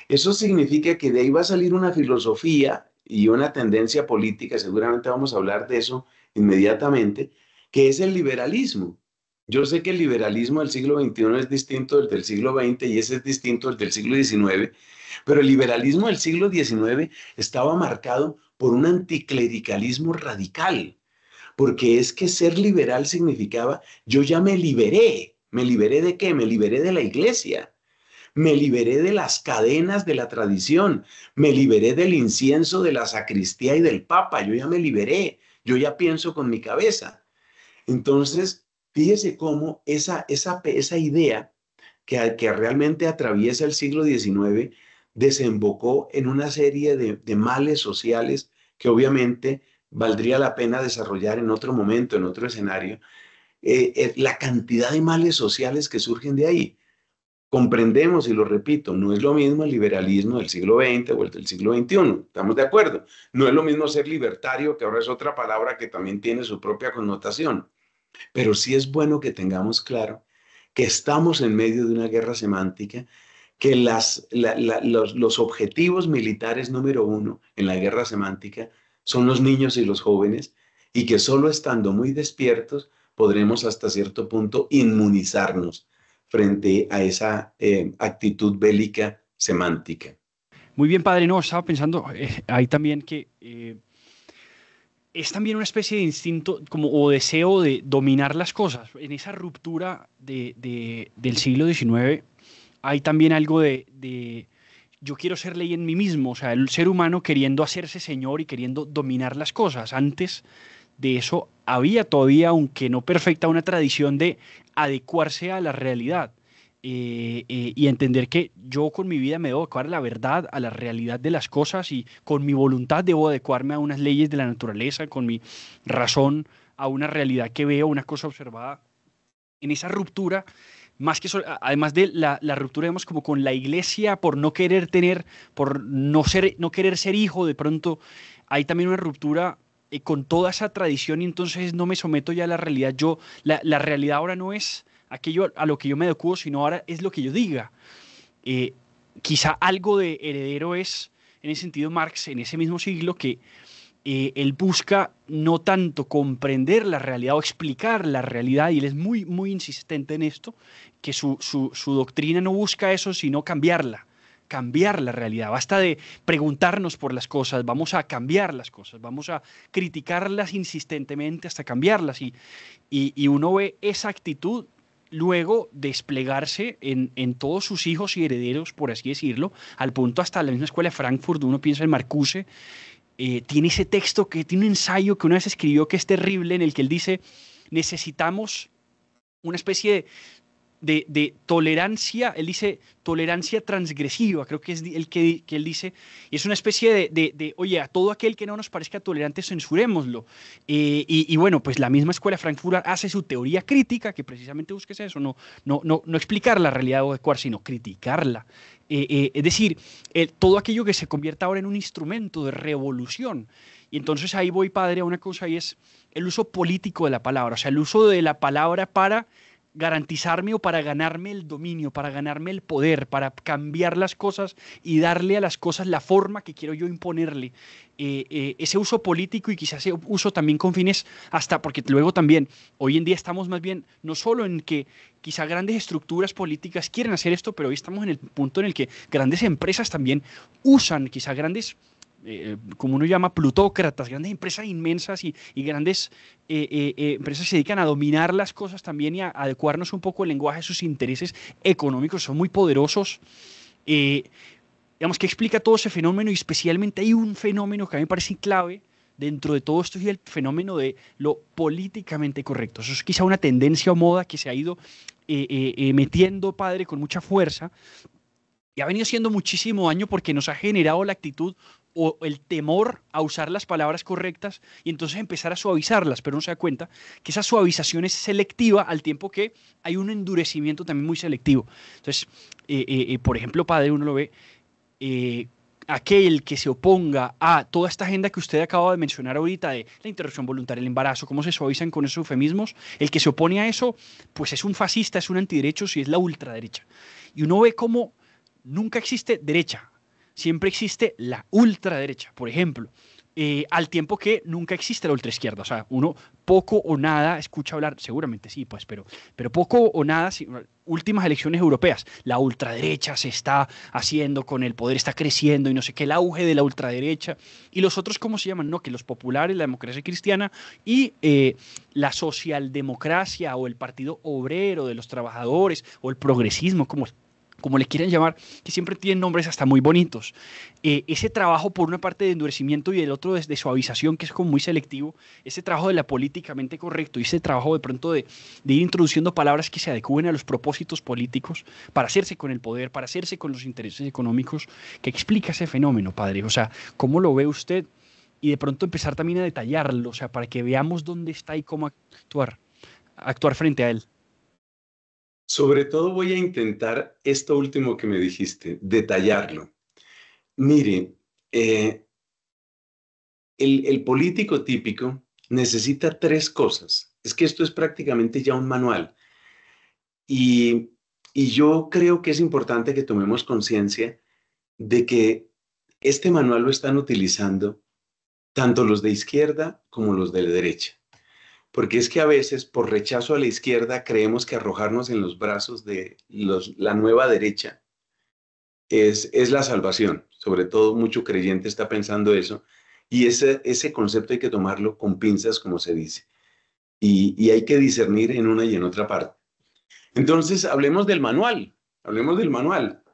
Eso significa que de ahí va a salir una filosofía y una tendencia política, seguramente vamos a hablar de eso inmediatamente, que es el liberalismo. Yo sé que el liberalismo del siglo XXI es distinto del del siglo XX y ese es distinto del del siglo XIX, pero el liberalismo del siglo XIX estaba marcado por un anticlericalismo radical, porque es que ser liberal significaba yo ya me liberé. ¿Me liberé de qué? Me liberé de la iglesia. Me liberé de las cadenas de la tradición. Me liberé del incienso, de la sacristía y del papa. Yo ya me liberé. Yo ya pienso con mi cabeza. Entonces, fíjese cómo esa, esa, esa idea que, que realmente atraviesa el siglo XIX desembocó en una serie de, males sociales que obviamente valdría la pena desarrollar en otro momento, en otro escenario, eh, eh, la cantidad de males sociales que surgen de ahí. Comprendemos, y lo repito, no es lo mismo el liberalismo del siglo XX o el del siglo XXI, estamos de acuerdo. No es lo mismo ser libertario, que ahora es otra palabra que también tiene su propia connotación. Pero sí es bueno que tengamos claro que estamos en medio de una guerra semántica que los, objetivos militares número uno en la guerra semántica son los niños y los jóvenes y que solo estando muy despiertos podremos hasta cierto punto inmunizarnos frente a esa eh, actitud bélica semántica. Muy bien, padre. No, estaba pensando hay eh, ahí también que eh, es también una especie de instinto como, o deseo de dominar las cosas. En esa ruptura del siglo XIX hay también algo de, yo quiero ser ley en mí mismo, o sea, el ser humano queriendo hacerse señor y queriendo dominar las cosas. Antes de eso había todavía, aunque no perfecta, una tradición de adecuarse a la realidad eh, eh, y entender que yo con mi vida me debo adecuar a la verdad, a la realidad de las cosas y con mi voluntad debo adecuarme a unas leyes de la naturaleza, con mi razón a una realidad que veo, una cosa observada. En esa ruptura más que además de la, la, ruptura, digamos, como con la iglesia, por no querer tener, por no, ser, no querer ser hijo, de pronto hay también una ruptura eh, con toda esa tradición y entonces no me someto ya a la realidad. Yo, la, la, realidad ahora no es aquello a lo que yo me adecuo, sino ahora es lo que yo diga. Eh, quizá algo de heredero es, en ese sentido, Marx, en ese mismo siglo, que eh, él busca no tanto comprender la realidad o explicar la realidad, y él es muy, muy insistente en esto, que su, doctrina no busca eso, sino cambiarla cambiar la realidad, basta de preguntarnos por las cosas, vamos a cambiar las cosas, vamos a criticarlas insistentemente hasta cambiarlas y, y, uno ve esa actitud luego desplegarse en, en, todos sus hijos y herederos, por así decirlo, al punto hasta la misma escuela de Frankfurt, uno piensa en Marcuse eh, tiene ese texto, que tiene un ensayo que una vez escribió que es terrible, en el que él dice, necesitamos una especie de de, tolerancia, él dice tolerancia transgresiva, creo que es el que, él dice, y es una especie de, oye, a todo aquel que no nos parezca tolerante, censurémoslo. Eh, y, bueno, pues la misma escuela Frankfurt hace su teoría crítica, que precisamente busques eso, no, no, no, explicar la realidad de cuar sino criticarla. Eh, eh, es decir, todo aquello que se convierta ahora en un instrumento de revolución. Y entonces ahí voy, padre, a una cosa y es el uso político de la palabra, o sea, el uso de la palabra para garantizarme o para ganarme el dominio, para ganarme el poder, para cambiar las cosas y darle a las cosas la forma que quiero yo imponerle. Eh, eh, ese uso político y quizás ese uso también con fines hasta, porque luego también, hoy en día estamos más bien, no solo en que quizá grandes estructuras políticas quieren hacer esto, pero hoy estamos en el punto en el que grandes empresas también usan quizá grandes eh, eh, como uno llama, plutócratas, grandes empresas inmensas y, grandes eh, empresas se dedican a dominar las cosas también y a adecuarnos un poco el lenguaje a sus intereses económicos, son muy poderosos. digamos que explica todo ese fenómeno y especialmente hay un fenómeno que a mí me parece clave dentro de todo esto y el fenómeno de lo políticamente correcto. Eso es quizá una tendencia o moda que se ha ido metiendo, padre, con mucha fuerza, y ha venido siendo muchísimo año porque nos ha generado la actitud o el temor a usar las palabras correctas y entonces empezar a suavizarlas, pero uno se da cuenta que esa suavización es selectiva al tiempo que hay un endurecimiento también muy selectivo. Entonces, eh, eh, eh, por ejemplo, padre, uno lo ve, aquel que se oponga a toda esta agenda que usted acaba de mencionar ahorita de la interrupción voluntaria el embarazo, cómo se suavizan con esos eufemismos, el que se opone a eso, pues es un fascista, es un antiderecho, si es la ultraderecha. Y uno ve cómo nunca existe derecha, siempre existe la ultraderecha, por ejemplo. Eh, al tiempo que nunca existe la ultraizquierda. O sea, uno poco o nada escucha hablar, seguramente sí, pues, pero, pero poco o nada, últimas elecciones europeas, la ultraderecha se está haciendo con el poder, está creciendo y no sé qué, el auge de la ultraderecha. Y los otros, ¿cómo se llaman? No, que los populares, la democracia cristiana y eh, la socialdemocracia o el partido obrero de los trabajadores o el progresismo, como como le quieran llamar, que siempre tienen nombres hasta muy bonitos. Eh, ese trabajo por una parte de endurecimiento y el otro de, suavización, que es como muy selectivo, ese trabajo de la políticamente correcto y ese trabajo de pronto de, ir introduciendo palabras que se adecúen a los propósitos políticos para hacerse con el poder, para hacerse con los intereses económicos, que explica ese fenómeno, padre. O sea, ¿cómo lo ve usted? Y de pronto empezar también a detallarlo, o sea, para que veamos dónde está y cómo actuar, actuar frente a él. Sobre todo voy a intentar esto último que me dijiste, detallarlo. Mire, eh, el, político típico necesita tres cosas. Es que esto es prácticamente ya un manual. Y, yo creo que es importante que tomemos conciencia de que este manual lo están utilizando tanto los de izquierda como los de derecha porque es que a veces por rechazo a la izquierda creemos que arrojarnos en los brazos de la nueva derecha es, la salvación. Sobre todo mucho creyente está pensando eso. Y ese, ese concepto hay que tomarlo con pinzas, como se dice. y hay que discernir en una y en otra parte. Entonces, hablemos del manual. Hablemos del manual.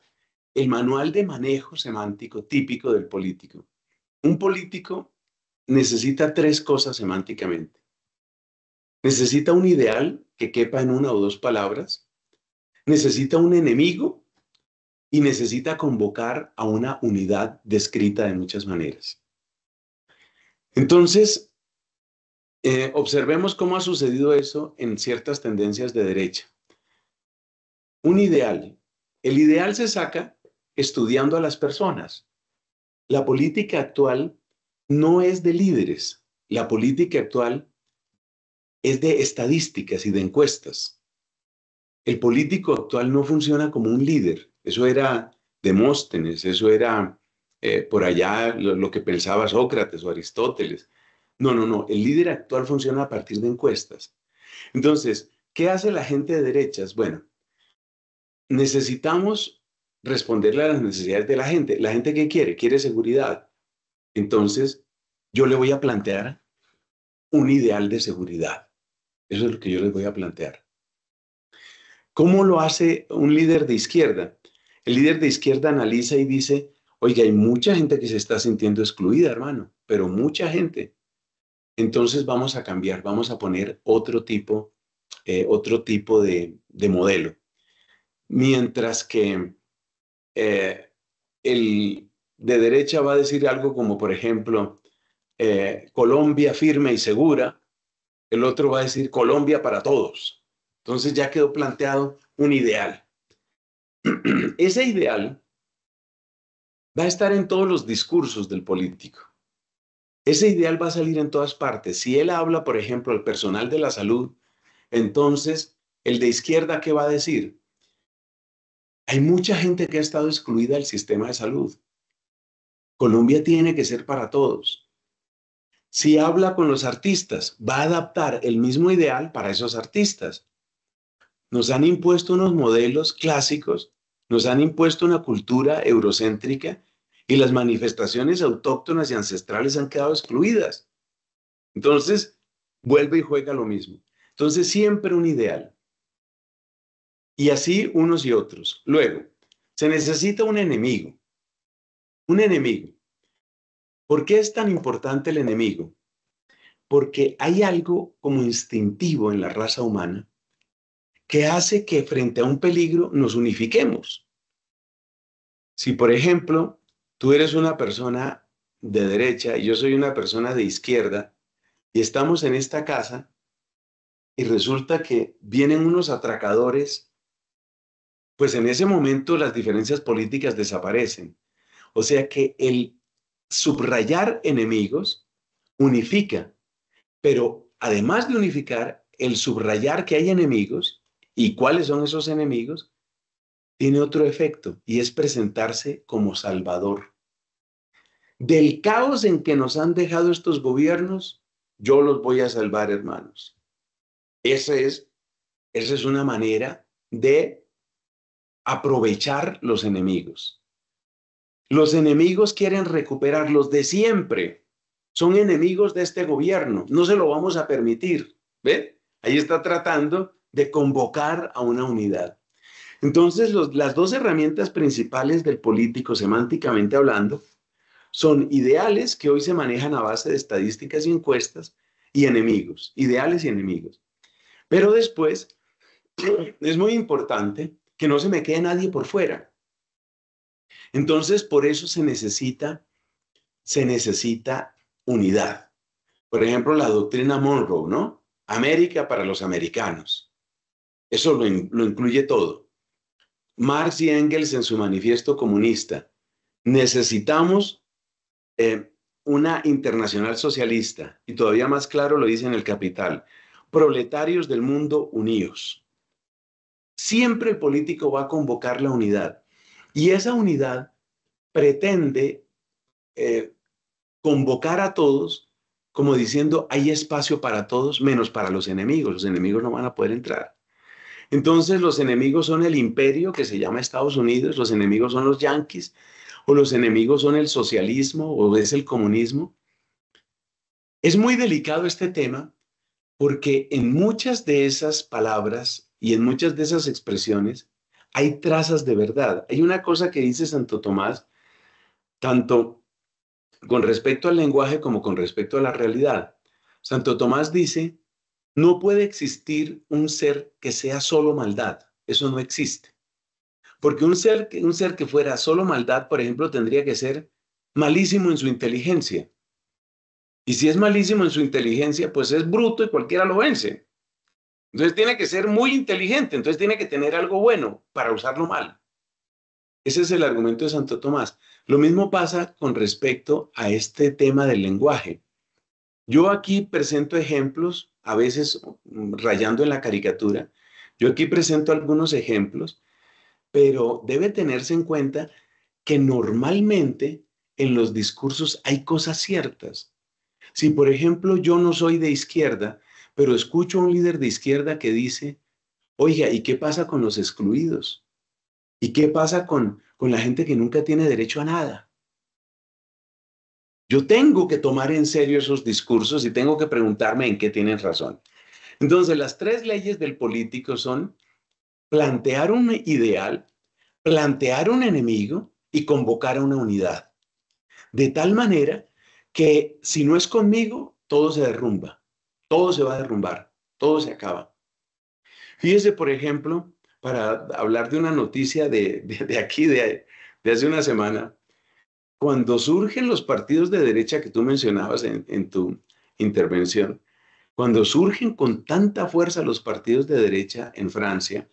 El manual de manejo semántico típico del político. Un político necesita tres cosas semánticamente Necesita un ideal que quepa en una o dos palabras. Necesita un enemigo y necesita convocar a una unidad descrita de muchas maneras. Entonces, eh, observemos cómo ha sucedido eso en ciertas tendencias de derecha. Un ideal. El ideal se saca estudiando a las personas. La política actual no es de líderes. La política actual es de estadísticas y de encuestas. El político actual no funciona como un líder. Eso era Demóstenes, eso era eh, por allá lo, que pensaba Sócrates o Aristóteles. No, no, no. El líder actual funciona a partir de encuestas. Entonces, ¿qué hace la gente de derechas? Bueno, necesitamos responderle a las necesidades de la gente. La gente qué quiere, quiere seguridad. Entonces, yo le voy a plantear un ideal de seguridad. Eso es lo que yo les voy a plantear. ¿Cómo lo hace un líder de izquierda? El líder de izquierda analiza y dice, oiga, hay mucha gente que se está sintiendo excluida, hermano, pero mucha gente. Entonces vamos a cambiar, vamos a poner otro tipo, eh, otro tipo de, modelo. Mientras que eh, el de derecha va a decir algo como, por ejemplo, eh, Colombia firme y segura, el otro va a decir Colombia para todos. Entonces ya quedó planteado un ideal. Ese ideal va a estar en todos los discursos del político. Ese ideal va a salir en todas partes. Si él habla, por ejemplo, al personal de la salud, entonces el de izquierda, ¿qué va a decir? Hay mucha gente que ha estado excluida del sistema de salud. Colombia tiene que ser para todos. Si habla con los artistas, va a adaptar el mismo ideal para esos artistas. Nos han impuesto unos modelos clásicos, nos han impuesto una cultura eurocéntrica y las manifestaciones autóctonas y ancestrales han quedado excluidas. Entonces, vuelve y juega lo mismo. Entonces, siempre un ideal. Y así unos y otros. Luego, se necesita un enemigo. Un enemigo. ¿Por qué es tan importante el enemigo? Porque hay algo como instintivo en la raza humana que hace que frente a un peligro nos unifiquemos. Si, por ejemplo, tú eres una persona de derecha y yo soy una persona de izquierda y estamos en esta casa y resulta que vienen unos atracadores, pues en ese momento las diferencias políticas desaparecen. O sea que el subrayar enemigos unifica, pero además de unificar, el subrayar que hay enemigos y cuáles son esos enemigos, tiene otro efecto y es presentarse como salvador. Del caos en que nos han dejado estos gobiernos, yo los voy a salvar, hermanos. Esa es, esa es una manera de aprovechar los enemigos. Los enemigos quieren recuperarlos de siempre. Son enemigos de este gobierno. No se lo vamos a permitir. ¿Ve? Ahí está tratando de convocar a una unidad. Entonces, las dos herramientas principales del político, semánticamente hablando, son ideales que hoy se manejan a base de estadísticas y encuestas y enemigos, ideales y enemigos. Pero después, es muy importante que no se me quede nadie por fuera. Entonces, por eso se necesita, unidad. Por ejemplo, la doctrina Monroe, ¿no? América para los americanos. Eso lo, incluye todo. Marx y Engels en su manifiesto comunista. Necesitamos eh, una internacional socialista, y todavía más claro lo dice en el Capital, proletarios del mundo unidos. Siempre el político va a convocar la unidad, y esa unidad pretende eh, convocar a todos como diciendo, hay espacio para todos menos para los enemigos, los enemigos no van a poder entrar. Entonces los enemigos son el imperio que se llama Estados Unidos, los enemigos son los yanquis, o los enemigos son el socialismo, o es el comunismo. Es muy delicado este tema porque en muchas de esas palabras y en muchas de esas expresiones hay trazas de verdad. Hay una cosa que dice Santo Tomás, tanto con respecto al lenguaje como con respecto a la realidad. Santo Tomás dice, no puede existir un ser que sea solo maldad. Eso no existe. Porque un ser, un ser que fuera solo maldad, por ejemplo, tendría que ser malísimo en su inteligencia. Y si es malísimo en su inteligencia, pues es bruto y cualquiera lo vence. Entonces tiene que ser muy inteligente, entonces tiene que tener algo bueno para usarlo mal. Ese es el argumento de Santo Tomás. Lo mismo pasa con respecto a este tema del lenguaje. Yo aquí presento ejemplos, a veces mm, rayando en la caricatura, yo aquí presento algunos ejemplos, pero debe tenerse en cuenta que normalmente en los discursos hay cosas ciertas. Si, por ejemplo, yo no soy de izquierda, pero escucho a un líder de izquierda que dice, oiga, ¿y qué pasa con los excluidos? ¿Y qué pasa con, la gente que nunca tiene derecho a nada? Yo tengo que tomar en serio esos discursos y tengo que preguntarme en qué tienen razón. Entonces, las tres leyes del político son plantear un ideal, plantear un enemigo y convocar a una unidad. De tal manera que si no es conmigo, todo se derrumba. Todo se va a derrumbar, todo se acaba. Fíjese, por ejemplo, para hablar de una noticia de, aquí, de, hace una semana, cuando surgen los partidos de derecha que tú mencionabas en, tu intervención, cuando surgen con tanta fuerza los partidos de derecha en Francia,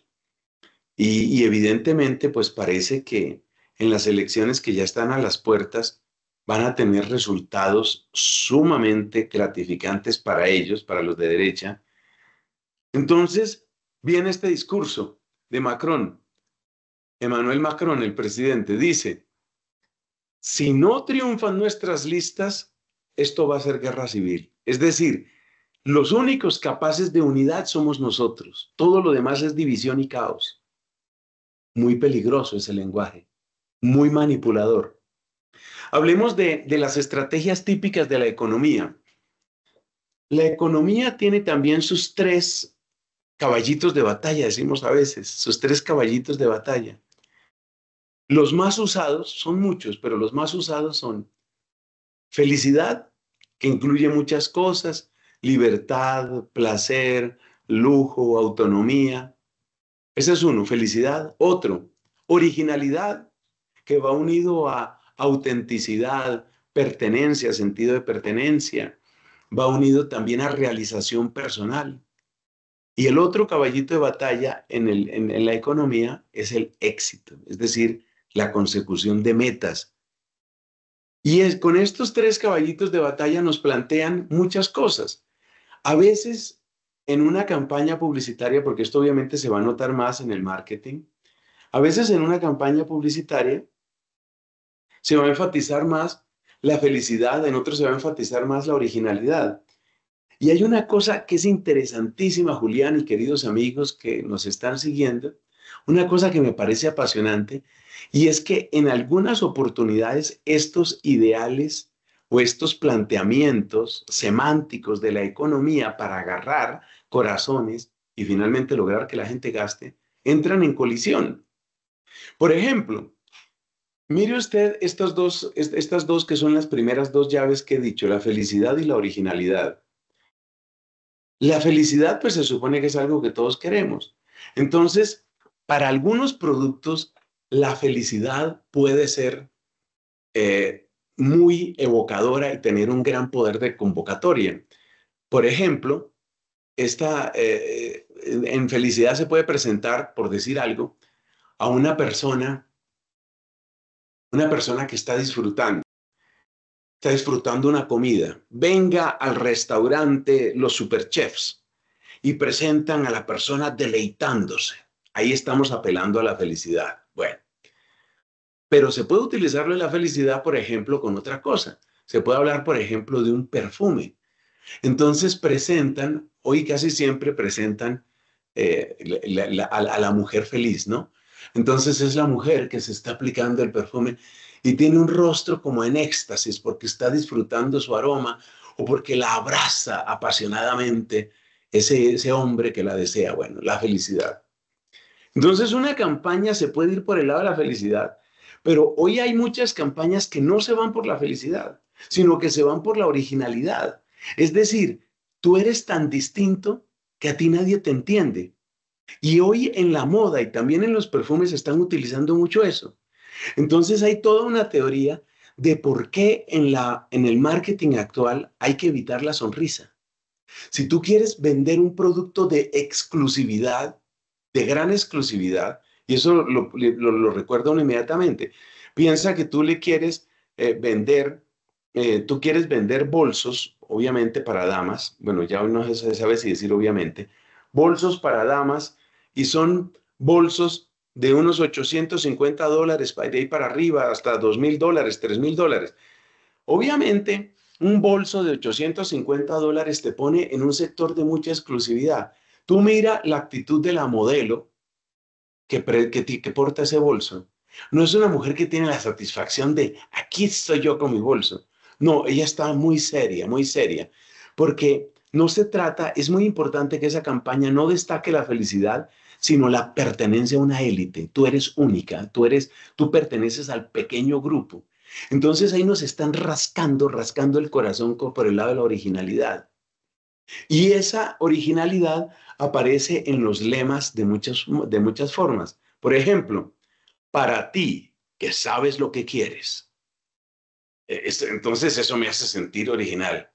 y, evidentemente, pues parece que en las elecciones que ya están a las puertas, van a tener resultados sumamente gratificantes para ellos, para los de derecha. Entonces, viene este discurso de Macron. Emmanuel Macron, el presidente, dice, si no triunfan nuestras listas, esto va a ser guerra civil. Es decir, los únicos capaces de unidad somos nosotros. Todo lo demás es división y caos. Muy peligroso es el lenguaje, muy manipulador. Hablemos de, las estrategias típicas de la economía. La economía tiene también sus tres caballitos de batalla, decimos a veces, sus tres caballitos de batalla. Los más usados son muchos, pero los más usados son felicidad, que incluye muchas cosas, libertad, placer, lujo, autonomía. Ese es uno, felicidad. Otro, originalidad, que va unido a autenticidad, pertenencia, sentido de pertenencia. Va unido también a realización personal. Y el otro caballito de batalla en, la economía es el éxito, es decir, la consecución de metas. Y con estos tres caballitos de batalla nos plantean muchas cosas. A veces en una campaña publicitaria, porque esto obviamente se va a notar más en el marketing, a veces en una campaña publicitaria se va a enfatizar más la felicidad, en otros se va a enfatizar más la originalidad. Y hay una cosa que es interesantísima, Julián y queridos amigos que nos están siguiendo, una cosa que me parece apasionante, y es que en algunas oportunidades estos ideales o estos planteamientos semánticos de la economía para agarrar corazones y finalmente lograr que la gente gaste, entran en colisión. Por ejemplo, Mire usted estas dos, estas dos que son las primeras dos llaves que he dicho, la felicidad y la originalidad. La felicidad, pues se supone que es algo que todos queremos. Entonces, para algunos productos, la felicidad puede ser eh, muy evocadora y tener un gran poder de convocatoria. Por ejemplo, eh, en felicidad se puede presentar, por decir algo, a una persona una persona que está disfrutando, está disfrutando una comida, venga al restaurante los superchefs y presentan a la persona deleitándose. Ahí estamos apelando a la felicidad. Bueno, pero se puede utilizar la felicidad, por ejemplo, con otra cosa. Se puede hablar, por ejemplo, de un perfume. Entonces presentan, hoy casi siempre presentan eh, a la mujer feliz, ¿no? Entonces es la mujer que se está aplicando el perfume y tiene un rostro como en éxtasis porque está disfrutando su aroma o porque la abraza apasionadamente ese, hombre que la desea. Bueno, la felicidad. Entonces una campaña se puede ir por el lado de la felicidad, pero hoy hay muchas campañas que no se van por la felicidad, sino que se van por la originalidad. Es decir, tú eres tan distinto que a ti nadie te entiende. Y hoy en la moda y también en los perfumes están utilizando mucho eso. Entonces hay toda una teoría de por qué en, el marketing actual hay que evitar la sonrisa. Si tú quieres vender un producto de exclusividad, de gran exclusividad, y eso lo, recuerdo inmediatamente, piensa que tú le quieres eh, vender, eh, tú quieres vender bolsos, obviamente para damas, bueno, ya no se sabe si decir obviamente, bolsos para damas y son bolsos de unos 850 dólares para ir para arriba, hasta 2.000 dólares, 3.000 dólares. Obviamente, un bolso de 850 dólares te pone en un sector de mucha exclusividad. Tú mira la actitud de la modelo que, que, que porta ese bolso. No es una mujer que tiene la satisfacción de, aquí estoy yo con mi bolso. No, ella está muy seria, muy seria, porque no se trata, es muy importante que esa campaña no destaque la felicidad, sino la pertenencia a una élite. Tú eres única, tú eres, tú perteneces al pequeño grupo. Entonces ahí nos están rascando, rascando el corazón por el lado de la originalidad. Y esa originalidad aparece en los lemas de muchas, de muchas formas. Por ejemplo, para ti, que sabes lo que quieres. Eh, entonces eso me hace sentir original.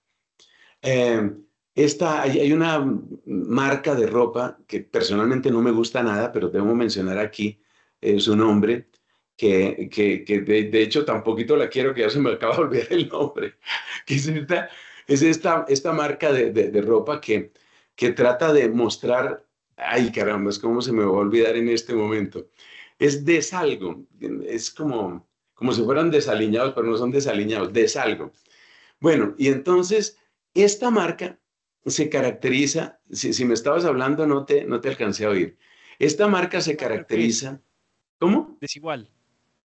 Eh, esta, hay una marca de ropa que personalmente no me gusta nada, pero debo mencionar aquí eh, su nombre, que, que, que de, hecho tampoco la quiero, que ya se me acaba de olvidar el nombre, que es esta, es esta, esta marca de, de, ropa que, que trata de mostrar, ay caramba, es como se me va a olvidar en este momento, es desalgo, es como, como si fueran desaliñados, pero no son desaliñados, desalgo. Bueno, y entonces esta marca se caracteriza, si, me estabas hablando no te, no te alcancé a oír, esta marca se caracteriza... ¿Cómo? Desigual.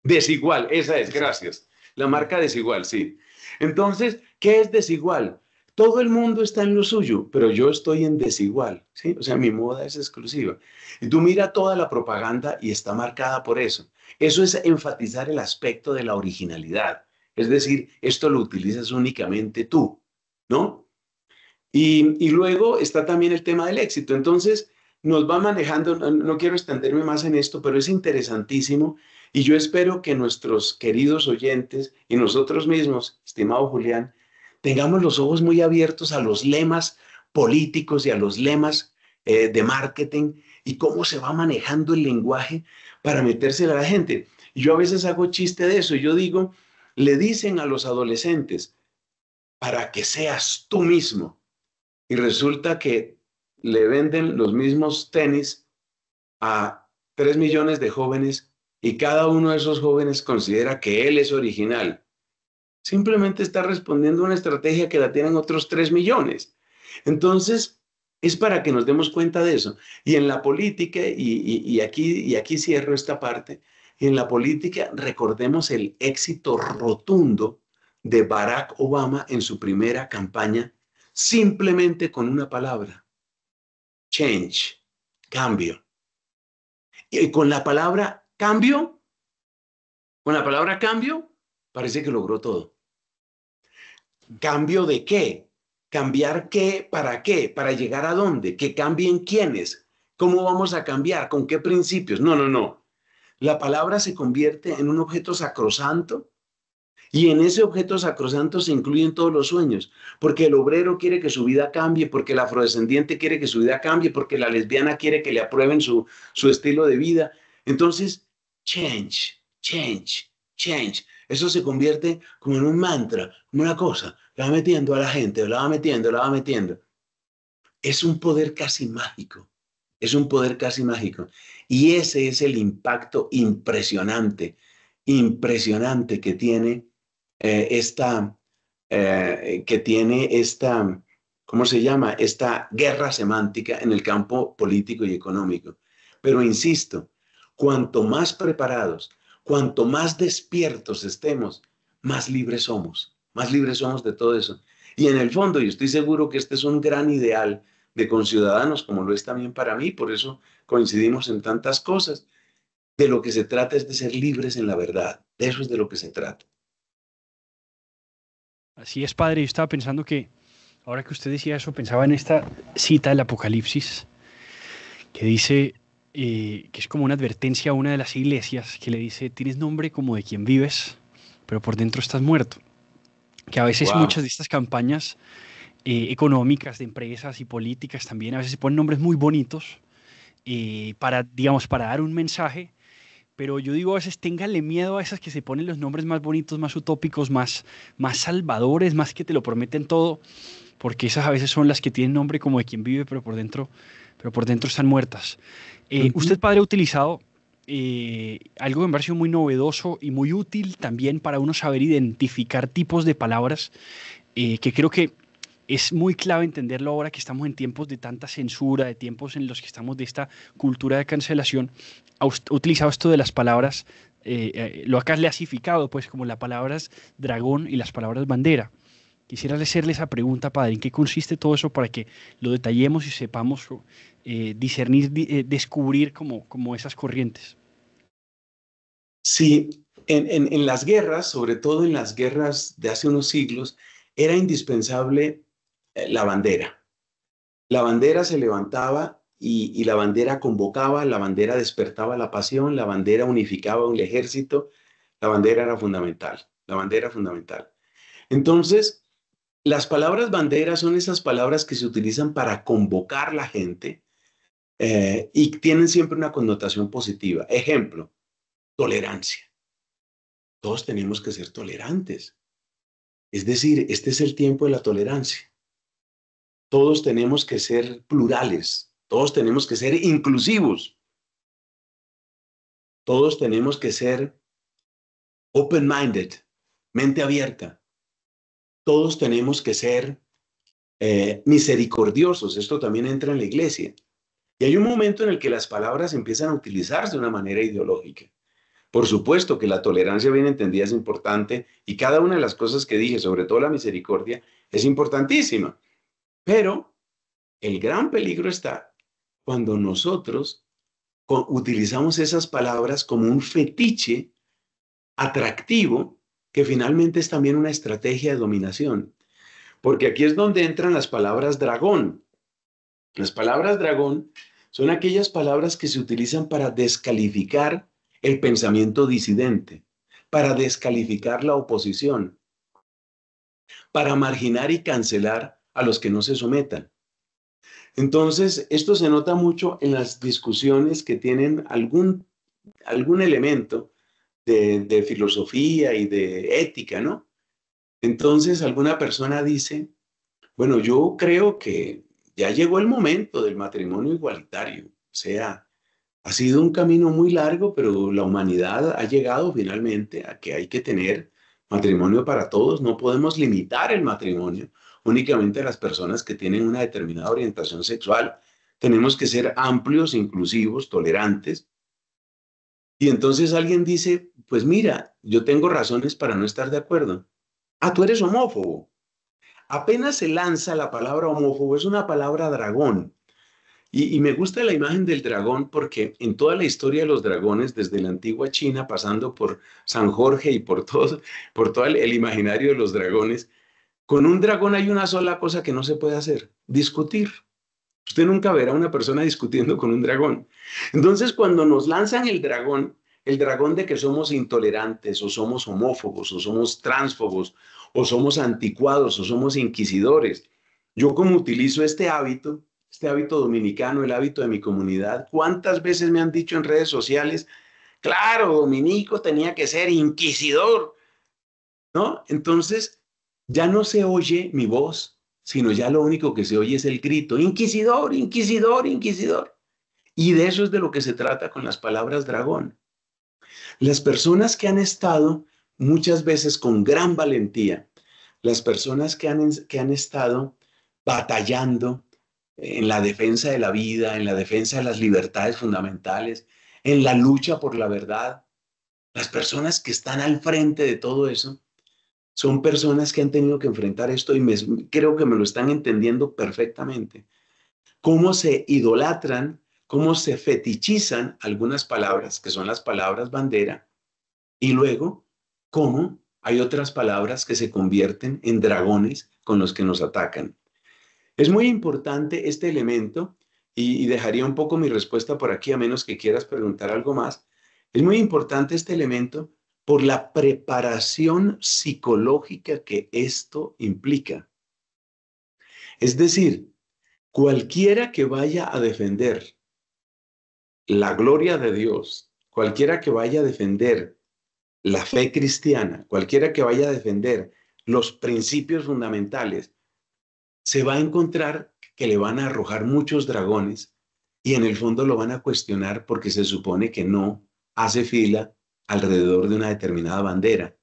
Desigual, esa es, gracias. La marca desigual, sí. Entonces, ¿qué es desigual? Todo el mundo está en lo suyo, pero yo estoy en desigual, ¿sí? O sea, mi moda es exclusiva. Y tú mira toda la propaganda y está marcada por eso. Eso es enfatizar el aspecto de la originalidad. Es decir, esto lo utilizas únicamente tú, ¿no? Y, luego está también el tema del éxito. Entonces, nos va manejando, no, quiero extenderme más en esto, pero es interesantísimo y yo espero que nuestros queridos oyentes y nosotros mismos, estimado Julián, tengamos los ojos muy abiertos a los lemas políticos y a los lemas eh, de marketing y cómo se va manejando el lenguaje para meterse a la gente. yo a veces hago chiste de eso, yo digo, le dicen a los adolescentes, para que seas tú mismo y resulta que le venden los mismos tenis a 3 millones de jóvenes y cada uno de esos jóvenes considera que él es original. Simplemente está respondiendo a una estrategia que la tienen otros 3 millones. Entonces, es para que nos demos cuenta de eso. Y en la política, y, y aquí, y aquí cierro esta parte, en la política recordemos el éxito rotundo de Barack Obama en su primera campaña simplemente con una palabra. Change, cambio. Y con la palabra cambio, con la palabra cambio, parece que logró todo. ¿Cambio de qué? ¿Cambiar qué? ¿Para qué? ¿Para llegar a dónde? ¿Que cambien quiénes? ¿Cómo vamos a cambiar? ¿Con qué principios? No, no, no. La palabra se convierte en un objeto sacrosanto y en ese objeto sacrosanto se incluyen todos los sueños, porque el obrero quiere que su vida cambie, porque el afrodescendiente quiere que su vida cambie, porque la lesbiana quiere que le aprueben su, su estilo de vida. Entonces, change, change, change. Eso se convierte como en un mantra, como una cosa. La va metiendo a la gente, la va metiendo, la va metiendo. Es un poder casi mágico. Es un poder casi mágico. Y ese es el impacto impresionante, impresionante que tiene eh, esta, eh, que tiene esta, ¿cómo se llama? Esta guerra semántica en el campo político y económico. Pero insisto, cuanto más preparados, cuanto más despiertos estemos, más libres somos, más libres somos de todo eso. Y en el fondo, y estoy seguro que este es un gran ideal de conciudadanos, como lo es también para mí, por eso coincidimos en tantas cosas. De lo que se trata es de ser libres en la verdad, de eso es de lo que se trata. Así es, padre. Yo estaba pensando que, ahora que usted decía eso, pensaba en esta cita del Apocalipsis, que dice, eh, que es como una advertencia a una de las iglesias, que le dice, tienes nombre como de quien vives, pero por dentro estás muerto. Que a veces muchas de estas campañas eh, económicas de empresas y políticas también, a veces se ponen nombres muy bonitos eh, para, digamos, para dar un mensaje, pero yo digo a veces téngale miedo a esas que se ponen los nombres más bonitos, más utópicos, más, más salvadores, más que te lo prometen todo, porque esas a veces son las que tienen nombre como de quien vive, pero por dentro, pero por dentro están muertas. Eh, usted, padre, ha utilizado eh, algo que me muy novedoso y muy útil también para uno saber identificar tipos de palabras eh, que creo que es muy clave entenderlo ahora que estamos en tiempos de tanta censura, de tiempos en los que estamos de esta cultura de cancelación. Ha utilizado esto de las palabras, eh, eh, lo acá le ha pues, como las palabras dragón y las palabras bandera. Quisiera hacerle esa pregunta, padre, ¿en qué consiste todo eso para que lo detallemos y sepamos eh, discernir, descubrir como, esas corrientes? Sí, en las guerras, sobre todo en las guerras de hace unos siglos, era indispensable la bandera. La bandera se levantaba y, la bandera convocaba, la bandera despertaba la pasión, la bandera unificaba un ejército, la bandera era fundamental, la bandera fundamental. Entonces, las palabras bandera son esas palabras que se utilizan para convocar la gente eh, y tienen siempre una connotación positiva. Ejemplo, tolerancia. Todos tenemos que ser tolerantes. Es decir, este es el tiempo de la tolerancia todos tenemos que ser plurales, todos tenemos que ser inclusivos, todos tenemos que ser open-minded, mente abierta, todos tenemos que ser eh, misericordiosos, esto también entra en la iglesia. Y hay un momento en el que las palabras empiezan a utilizarse de una manera ideológica. Por supuesto que la tolerancia bien entendida es importante y cada una de las cosas que dije, sobre todo la misericordia, es importantísima. Pero el gran peligro está cuando nosotros utilizamos esas palabras como un fetiche atractivo que finalmente es también una estrategia de dominación. Porque aquí es donde entran las palabras dragón. Las palabras dragón son aquellas palabras que se utilizan para descalificar el pensamiento disidente, para descalificar la oposición, para marginar y cancelar a los que no se sometan. Entonces, esto se nota mucho en las discusiones que tienen algún, elemento de, de filosofía y de ética, ¿no? Entonces, alguna persona dice, bueno, yo creo que ya llegó el momento del matrimonio igualitario. O sea, ha sido un camino muy largo, pero la humanidad ha llegado finalmente a que hay que tener matrimonio para todos. No podemos limitar el matrimonio únicamente a las personas que tienen una determinada orientación sexual. Tenemos que ser amplios, inclusivos, tolerantes. Y entonces alguien dice, pues mira, yo tengo razones para no estar de acuerdo. Ah, tú eres homófobo. Apenas se lanza la palabra homófobo, es una palabra dragón. Y, me gusta la imagen del dragón porque en toda la historia de los dragones, desde la antigua China, pasando por San Jorge y por todo, por todo el imaginario de los dragones, con un dragón hay una sola cosa que no se puede hacer, discutir. Usted nunca verá a una persona discutiendo con un dragón. Entonces, cuando nos lanzan el dragón, el dragón de que somos intolerantes o somos homófobos o somos transfobos o somos anticuados o somos inquisidores, yo como utilizo este hábito, este hábito dominicano, el hábito de mi comunidad, ¿cuántas veces me han dicho en redes sociales, claro, Dominico tenía que ser inquisidor? ¿No? Entonces, ya no se oye mi voz, sino ya lo único que se oye es el grito, inquisidor, inquisidor, inquisidor. Y de eso es de lo que se trata con las palabras dragón. Las personas que han estado muchas veces con gran valentía, las personas que han, que han estado batallando en la defensa de la vida, en la defensa de las libertades fundamentales, en la lucha por la verdad, las personas que están al frente de todo eso, son personas que han tenido que enfrentar esto y creo que me lo están entendiendo perfectamente. Cómo se idolatran, cómo se fetichizan algunas palabras, que son las palabras bandera, y luego cómo hay otras palabras que se convierten en dragones con los que nos atacan. Es muy importante este elemento y dejaría un poco mi respuesta por aquí, a menos que quieras preguntar algo más. Es muy importante este elemento por la preparación psicológica que esto implica. Es decir, cualquiera que vaya a defender la gloria de Dios, cualquiera que vaya a defender la fe cristiana, cualquiera que vaya a defender los principios fundamentales, se va a encontrar que le van a arrojar muchos dragones y en el fondo lo van a cuestionar porque se supone que no hace fila alrededor de una determinada bandera.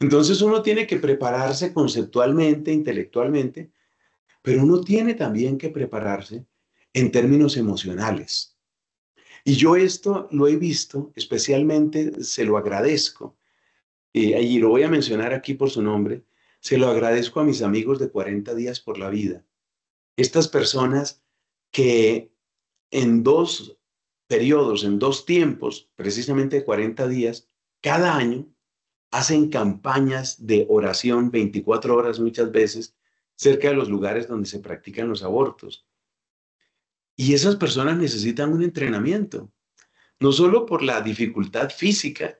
Entonces uno tiene que prepararse conceptualmente, intelectualmente, pero uno tiene también que prepararse en términos emocionales. Y yo esto lo he visto, especialmente se lo agradezco, y lo voy a mencionar aquí por su nombre, se lo agradezco a mis amigos de 40 días por la vida. Estas personas que en dos periodos, en dos tiempos, precisamente 40 días, cada año, hacen campañas de oración 24 horas muchas veces cerca de los lugares donde se practican los abortos. Y esas personas necesitan un entrenamiento, no solo por la dificultad física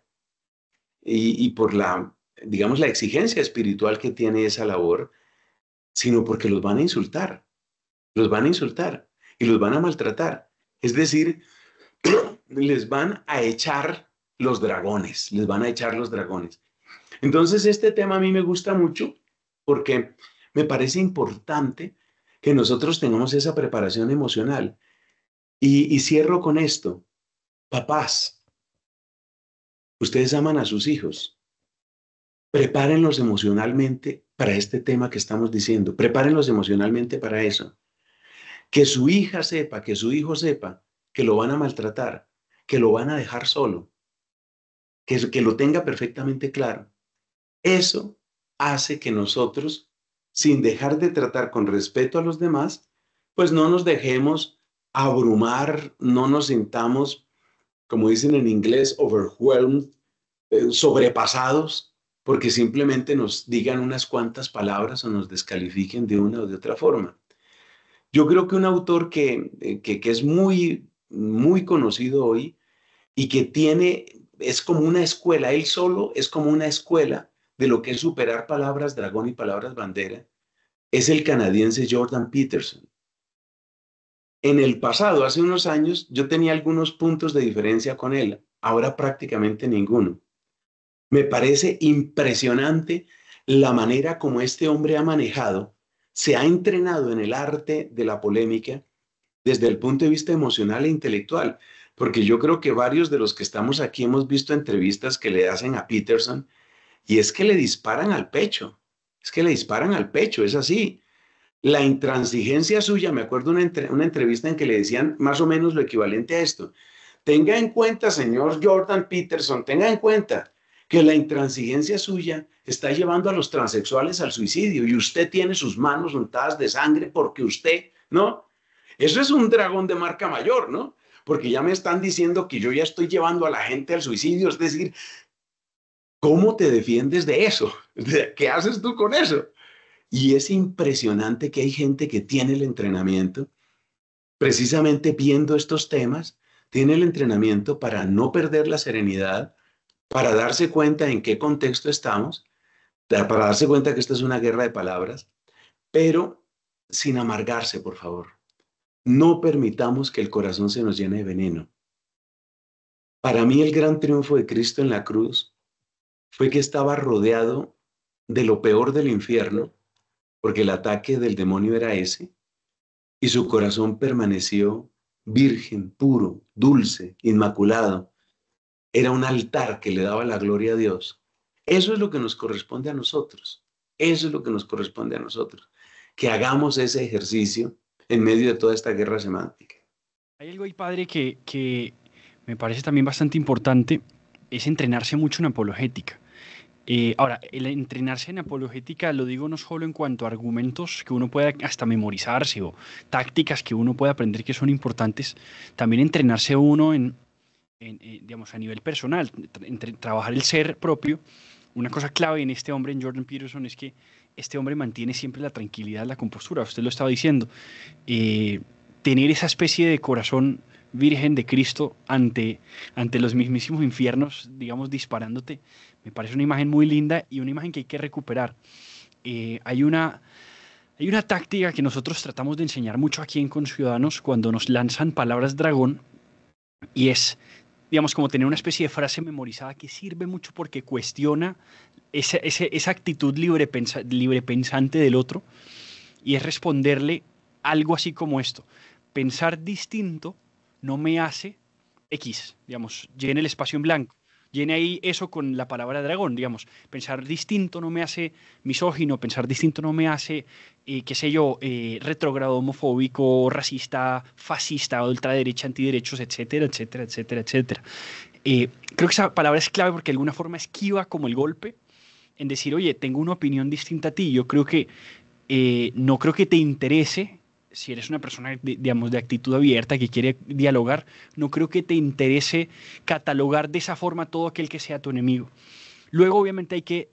y por la, digamos, la exigencia espiritual que tiene esa labor, sino porque los van a insultar, los van a insultar y los van a maltratar. Es decir, les van a echar los dragones, les van a echar los dragones. Entonces, este tema a mí me gusta mucho porque me parece importante que nosotros tengamos esa preparación emocional. Y, cierro con esto. Papás, ustedes aman a sus hijos. Prepárenlos emocionalmente para este tema que estamos diciendo. Prepárenlos emocionalmente para eso. Que su hija sepa, que su hijo sepa que lo van a maltratar, que lo van a dejar solo, que, que lo tenga perfectamente claro. Eso hace que nosotros, sin dejar de tratar con respeto a los demás, pues no nos dejemos abrumar, no nos sintamos, como dicen en inglés, overwhelmed, eh, sobrepasados, porque simplemente nos digan unas cuantas palabras o nos descalifiquen de una o de otra forma. Yo creo que un autor que eh, es muy muy conocido hoy y que tiene, es como una escuela, él solo es como una escuela de lo que es superar palabras dragón y palabras bandera, es el canadiense Jordan Peterson. En el pasado, hace unos años, yo tenía algunos puntos de diferencia con él, ahora prácticamente ninguno. Me parece impresionante la manera como este hombre ha manejado, se ha entrenado en el arte de la polémica desde el punto de vista emocional e intelectual, porque yo creo que varios de los que estamos aquí hemos visto entrevistas que le hacen a Peterson y es que le disparan al pecho, es que le disparan al pecho, es así. La intransigencia suya, me acuerdo una, una entrevista en que le decían más o menos lo equivalente a esto. Tenga en cuenta, señor Jordan Peterson, tenga en cuenta que la intransigencia suya está llevando a los transexuales al suicidio y usted tiene sus manos untadas de sangre porque usted, ¿no? Eso es un dragón de marca mayor, ¿no? Porque ya me están diciendo que yo ya estoy llevando a la gente al suicidio, es decir, ¿cómo te defiendes de eso? ¿Qué haces tú con eso? Y es impresionante que hay gente que tiene el entrenamiento, precisamente viendo estos temas, tiene el entrenamiento para no perder la serenidad, para darse cuenta en qué contexto estamos, para darse cuenta que esta es una guerra de palabras, pero sin amargarse, por favor. No permitamos que el corazón se nos llene de veneno. Para mí el gran triunfo de Cristo en la cruz fue que estaba rodeado de lo peor del infierno, porque el ataque del demonio era ese, y su corazón permaneció virgen, puro, dulce, inmaculado. Era un altar que le daba la gloria a Dios. Eso es lo que nos corresponde a nosotros. Eso es lo que nos corresponde a nosotros. Que hagamos ese ejercicio en medio de toda esta guerra semántica. Hay algo ahí, padre, que, que me parece también bastante importante, es entrenarse mucho en apologética. Eh, ahora, el entrenarse en apologética lo digo no solo en cuanto a argumentos que uno pueda hasta memorizarse o tácticas que uno pueda aprender que son importantes, también entrenarse uno en, eh, digamos, a nivel personal, trabajar el ser propio. Una cosa clave en este hombre, en Jordan Peterson, es que este hombre mantiene siempre la tranquilidad, la compostura, usted lo estaba diciendo. Eh, tener esa especie de corazón virgen de Cristo ante, ante los mismísimos infiernos, digamos, disparándote, me parece una imagen muy linda y una imagen que hay que recuperar. Eh, hay una... Hay una táctica que nosotros tratamos de enseñar mucho aquí en Conciudadanos cuando nos lanzan palabras dragón y es digamos, como tener una especie de frase memorizada que sirve mucho porque cuestiona esa, actitud libre, libre pensante del otro y es responderle algo así como esto. Pensar distinto no me hace X, digamos, llene el espacio en blanco llene ahí eso con la palabra dragón, digamos. Pensar distinto no me hace misógino, pensar distinto no me hace, eh, qué sé yo, eh, retrogrado homofóbico, racista, fascista, ultraderecha, antiderechos, etcétera, etcétera, etcétera, etcétera. Eh, creo que esa palabra es clave porque de alguna forma esquiva como el golpe en decir, oye, tengo una opinión distinta a ti, yo creo que eh, no creo que te interese si eres una persona, digamos, de actitud abierta que quiere dialogar, no creo que te interese catalogar de esa forma todo aquel que sea tu enemigo. Luego, obviamente, hay que,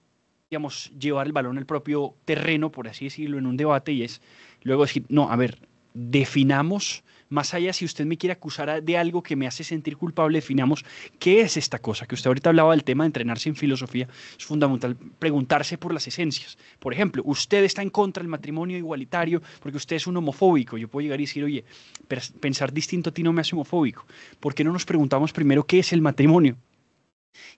digamos, llevar el balón al propio terreno, por así decirlo, en un debate y es luego decir, no, a ver, definamos más allá, si usted me quiere acusar de algo que me hace sentir culpable, definamos qué es esta cosa, que usted ahorita hablaba del tema de entrenarse en filosofía, es fundamental preguntarse por las esencias. Por ejemplo, usted está en contra del matrimonio igualitario porque usted es un homofóbico. Yo puedo llegar y decir, oye, pensar distinto a ti no me hace homofóbico. ¿Por qué no nos preguntamos primero qué es el matrimonio?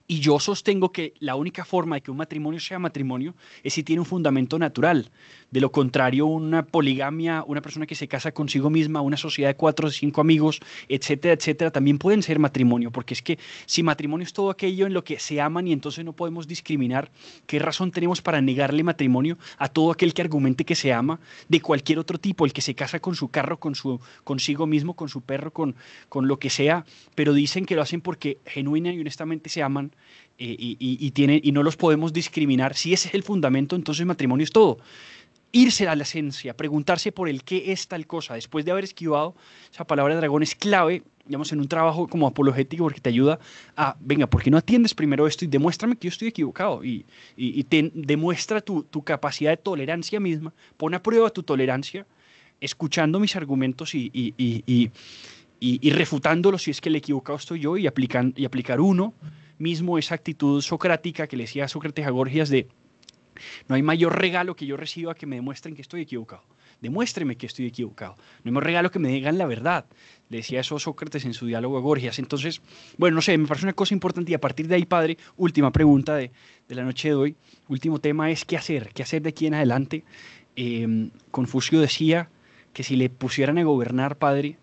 Y yo sostengo que la única forma de que un matrimonio sea matrimonio es si tiene un fundamento natural. De lo contrario, una poligamia, una persona que se casa consigo misma, una sociedad de cuatro o cinco amigos, etcétera, etcétera, también pueden ser matrimonio, porque es que si matrimonio es todo aquello en lo que se aman y entonces no podemos discriminar, ¿qué razón tenemos para negarle matrimonio a todo aquel que argumente que se ama de cualquier otro tipo, el que se casa con su carro, con su consigo mismo, con su perro, con, con lo que sea, pero dicen que lo hacen porque genuina y honestamente se aman eh, y, y, tienen, y no los podemos discriminar. Si ese es el fundamento, entonces matrimonio es todo irse a la esencia, preguntarse por el qué es tal cosa, después de haber esquivado esa palabra dragón es clave, digamos, en un trabajo como apologético porque te ayuda a, venga, ¿por qué no atiendes primero esto y demuéstrame que yo estoy equivocado? Y, demuestra tu, capacidad de tolerancia misma, pon a prueba tu tolerancia escuchando mis argumentos y, y, refutándolos si es que el equivocado estoy yo y, y aplicar uno mismo esa actitud socrática que le decía a Sócrates a Gorgias de no hay mayor regalo que yo reciba que me demuestren que estoy equivocado. Demuéstreme que estoy equivocado. No hay mayor regalo que me digan la verdad. decía eso Sócrates en su diálogo a Gorgias. Entonces, bueno, no sé, me parece una cosa importante y a partir de ahí, padre, última pregunta de, la noche de hoy, último tema es qué hacer, qué hacer de aquí en adelante. Em, Confucio decía que si le pusieran a gobernar, padre,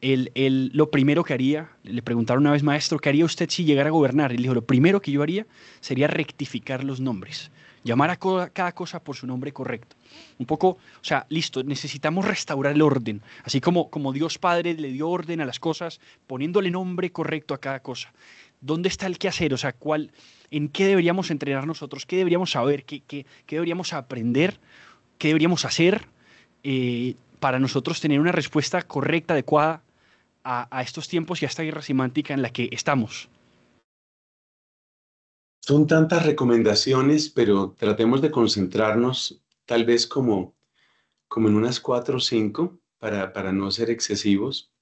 él, él, lo primero que haría, le preguntaron una vez, maestro, ¿qué haría usted si llegara a gobernar? Él dijo, lo primero que yo haría sería rectificar los nombres llamar a cada cosa por su nombre correcto. Un poco, o sea, listo, necesitamos restaurar el orden, así como, como Dios Padre le dio orden a las cosas, poniéndole nombre correcto a cada cosa. ¿Dónde está el hacer, O sea, ¿cuál, ¿en qué deberíamos entrenar nosotros? ¿Qué deberíamos saber? ¿Qué, deberíamos aprender? ¿Qué deberíamos hacer eh, para nosotros tener una respuesta correcta, adecuada a, a estos tiempos y a esta guerra semántica en la que estamos? Son tantas recomendaciones, pero tratemos de concentrarnos tal vez como, en unas cuatro o cinco para, para no ser excesivos.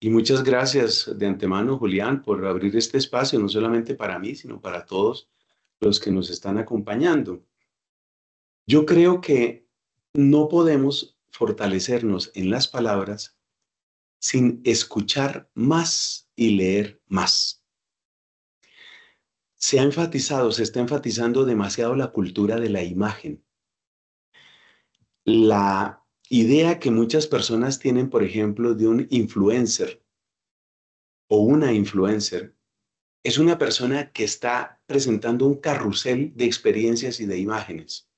Y muchas gracias de antemano, Julián, por abrir este espacio, no solamente para mí, sino para todos los que nos están acompañando. Yo creo que no podemos fortalecernos en las palabras sin escuchar más y leer más se ha enfatizado, se está enfatizando demasiado la cultura de la imagen. La idea que muchas personas tienen, por ejemplo, de un influencer o una influencer, es una persona que está presentando un carrusel de experiencias y de imágenes.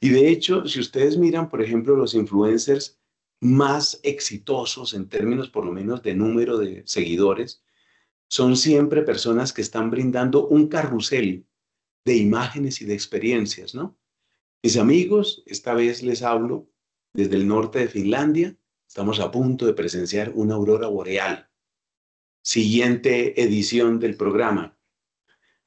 Y de hecho, si ustedes miran, por ejemplo, los influencers más exitosos en términos por lo menos de número de seguidores, son siempre personas que están brindando un carrusel de imágenes y de experiencias, ¿no? Mis amigos, esta vez les hablo desde el norte de Finlandia. Estamos a punto de presenciar una aurora boreal. Siguiente edición del programa.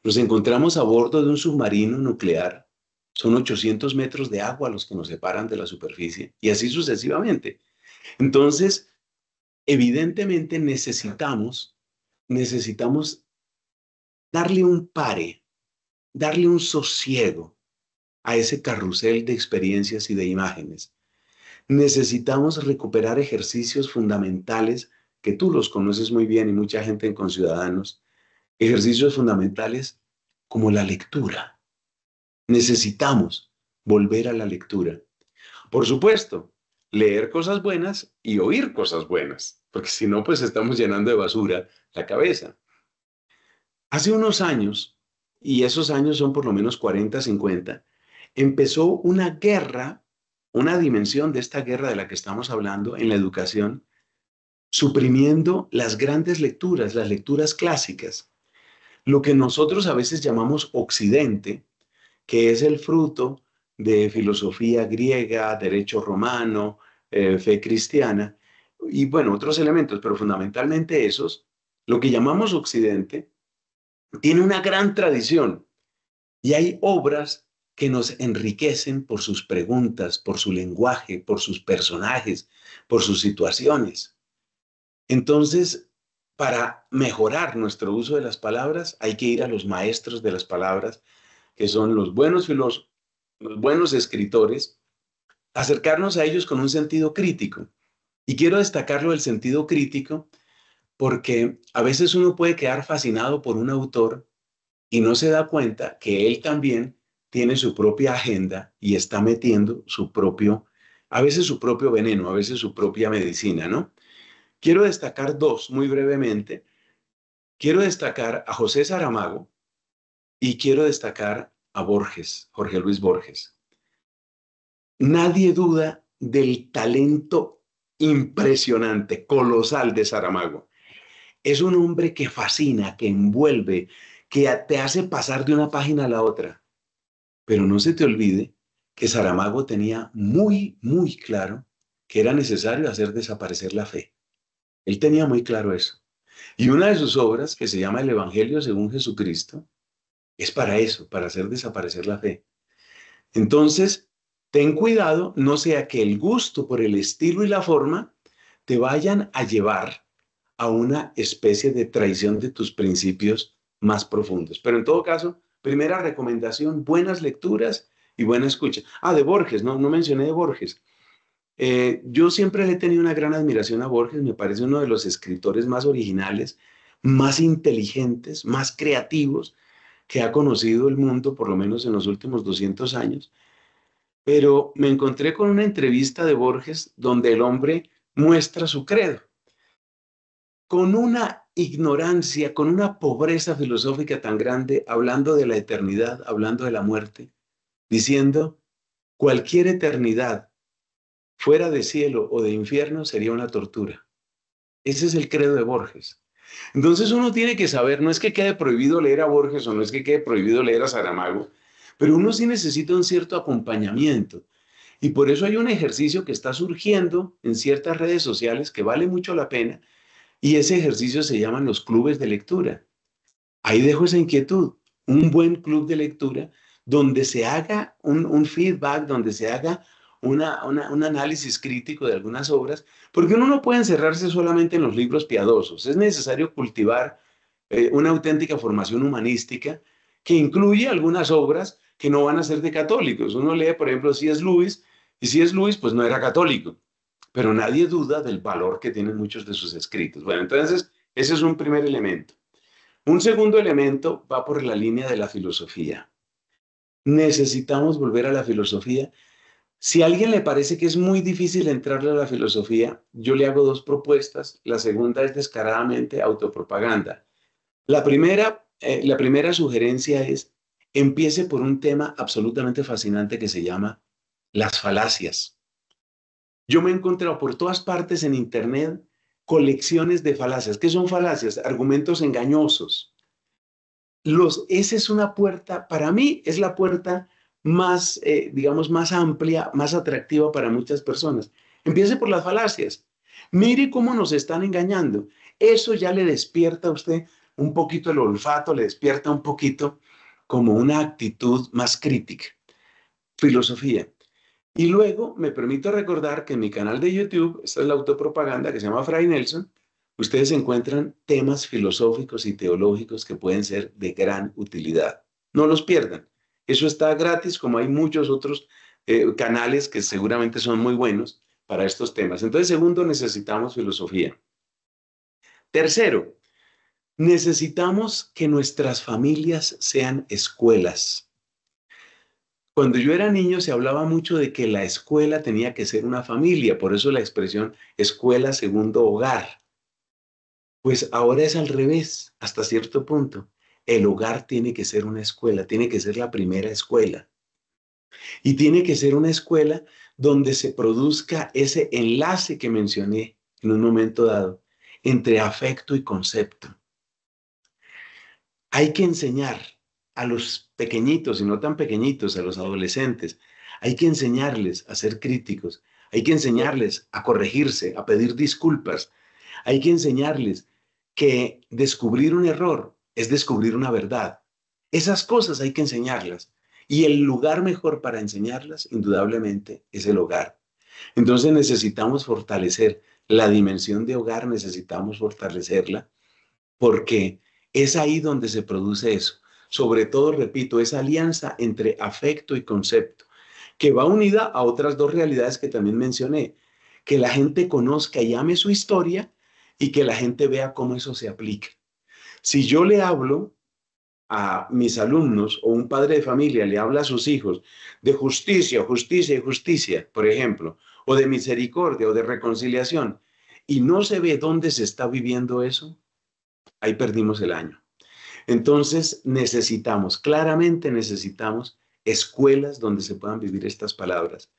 Nos encontramos a bordo de un submarino nuclear. Son 800 metros de agua los que nos separan de la superficie y así sucesivamente. Entonces, evidentemente necesitamos necesitamos darle un pare, darle un sosiego a ese carrusel de experiencias y de imágenes. Necesitamos recuperar ejercicios fundamentales que tú los conoces muy bien y mucha gente en Conciudadanos, ejercicios fundamentales como la lectura. Necesitamos volver a la lectura. Por supuesto, leer cosas buenas y oír cosas buenas porque si no, pues estamos llenando de basura la cabeza. Hace unos años, y esos años son por lo menos 40, 50, empezó una guerra, una dimensión de esta guerra de la que estamos hablando en la educación, suprimiendo las grandes lecturas, las lecturas clásicas. Lo que nosotros a veces llamamos Occidente, que es el fruto de filosofía griega, derecho romano, eh, fe cristiana, y bueno, otros elementos, pero fundamentalmente esos, lo que llamamos Occidente, tiene una gran tradición y hay obras que nos enriquecen por sus preguntas, por su lenguaje, por sus personajes, por sus situaciones. Entonces, para mejorar nuestro uso de las palabras, hay que ir a los maestros de las palabras, que son los buenos filósofos, los buenos escritores, acercarnos a ellos con un sentido crítico y quiero destacarlo del sentido crítico porque a veces uno puede quedar fascinado por un autor y no se da cuenta que él también tiene su propia agenda y está metiendo su propio, a veces su propio veneno, a veces su propia medicina, ¿no? Quiero destacar dos muy brevemente. Quiero destacar a José Saramago y quiero destacar a Borges, Jorge Luis Borges. Nadie duda del talento impresionante, colosal de Saramago. Es un hombre que fascina, que envuelve, que te hace pasar de una página a la otra. Pero no se te olvide que Saramago tenía muy, muy claro que era necesario hacer desaparecer la fe. Él tenía muy claro eso. Y una de sus obras, que se llama El Evangelio según Jesucristo, es para eso, para hacer desaparecer la fe. Entonces, Ten cuidado, no sea que el gusto por el estilo y la forma te vayan a llevar a una especie de traición de tus principios más profundos. Pero en todo caso, primera recomendación, buenas lecturas y buena escucha. Ah, de Borges, no, no mencioné de Borges. Eh, yo siempre le he tenido una gran admiración a Borges, me parece uno de los escritores más originales, más inteligentes, más creativos que ha conocido el mundo, por lo menos en los últimos 200 años pero me encontré con una entrevista de Borges donde el hombre muestra su credo, con una ignorancia, con una pobreza filosófica tan grande, hablando de la eternidad, hablando de la muerte, diciendo, cualquier eternidad fuera de cielo o de infierno sería una tortura. Ese es el credo de Borges. Entonces uno tiene que saber, no es que quede prohibido leer a Borges o no es que quede prohibido leer a Saramago, pero uno sí necesita un cierto acompañamiento. Y por eso hay un ejercicio que está surgiendo en ciertas redes sociales que vale mucho la pena, y ese ejercicio se llaman los clubes de lectura. Ahí dejo esa inquietud, un buen club de lectura donde se haga un, feedback, donde se haga un análisis crítico de algunas obras, porque uno no puede encerrarse solamente en los libros piadosos, es necesario cultivar eh, una auténtica formación humanística que incluye algunas obras que no van a ser de católicos. Uno lee, por ejemplo, si es Luis, y si es Luis, pues no era católico, pero nadie duda del valor que tienen muchos de sus escritos. Bueno, entonces, ese es un primer elemento. Un segundo elemento va por la línea de la filosofía. Necesitamos volver a la filosofía. Si a alguien le parece que es muy difícil entrarle a la filosofía, yo le hago dos propuestas. La segunda es descaradamente autopropaganda. La primera, eh, la primera sugerencia es Empiece por un tema absolutamente fascinante que se llama las falacias. Yo me he encontrado por todas partes en Internet colecciones de falacias. ¿Qué son falacias? Argumentos engañosos. Los, esa es una puerta, para mí es la puerta más, eh, digamos, más amplia, más atractiva para muchas personas. Empiece por las falacias. Mire cómo nos están engañando. Eso ya le despierta a usted un poquito el olfato, le despierta un poquito como una actitud más crítica. Filosofía. Y luego me permito recordar que en mi canal de YouTube, esta es la autopropaganda que se llama Fray Nelson, ustedes encuentran temas filosóficos y teológicos que pueden ser de gran utilidad. No los pierdan. Eso está gratis, como hay muchos otros eh, canales que seguramente son muy buenos para estos temas. Entonces, segundo, necesitamos filosofía. Tercero, Necesitamos que nuestras familias sean escuelas. Cuando yo era niño se hablaba mucho de que la escuela tenía que ser una familia, por eso la expresión escuela segundo hogar. Pues ahora es al revés, hasta cierto punto. El hogar tiene que ser una escuela, tiene que ser la primera escuela. Y tiene que ser una escuela donde se produzca ese enlace que mencioné en un momento dado entre afecto y concepto hay que enseñar a los pequeñitos y no tan pequeñitos, a los adolescentes, hay que enseñarles a ser críticos, hay que enseñarles a corregirse, a pedir disculpas, hay que enseñarles que descubrir un error es descubrir una verdad. Esas cosas hay que enseñarlas. Y el lugar mejor para enseñarlas, indudablemente, es el hogar. Entonces necesitamos fortalecer la dimensión de hogar, necesitamos fortalecerla, porque es ahí donde se produce eso. Sobre todo, repito, esa alianza entre afecto y concepto, que va unida a otras dos realidades que también mencioné. Que la gente conozca y ame su historia y que la gente vea cómo eso se aplica. Si yo le hablo a mis alumnos o un padre de familia le habla a sus hijos de justicia, justicia y justicia, por ejemplo, o de misericordia o de reconciliación, y no se ve dónde se está viviendo eso, ahí perdimos el año. Entonces necesitamos, claramente necesitamos escuelas donde se puedan vivir estas palabras,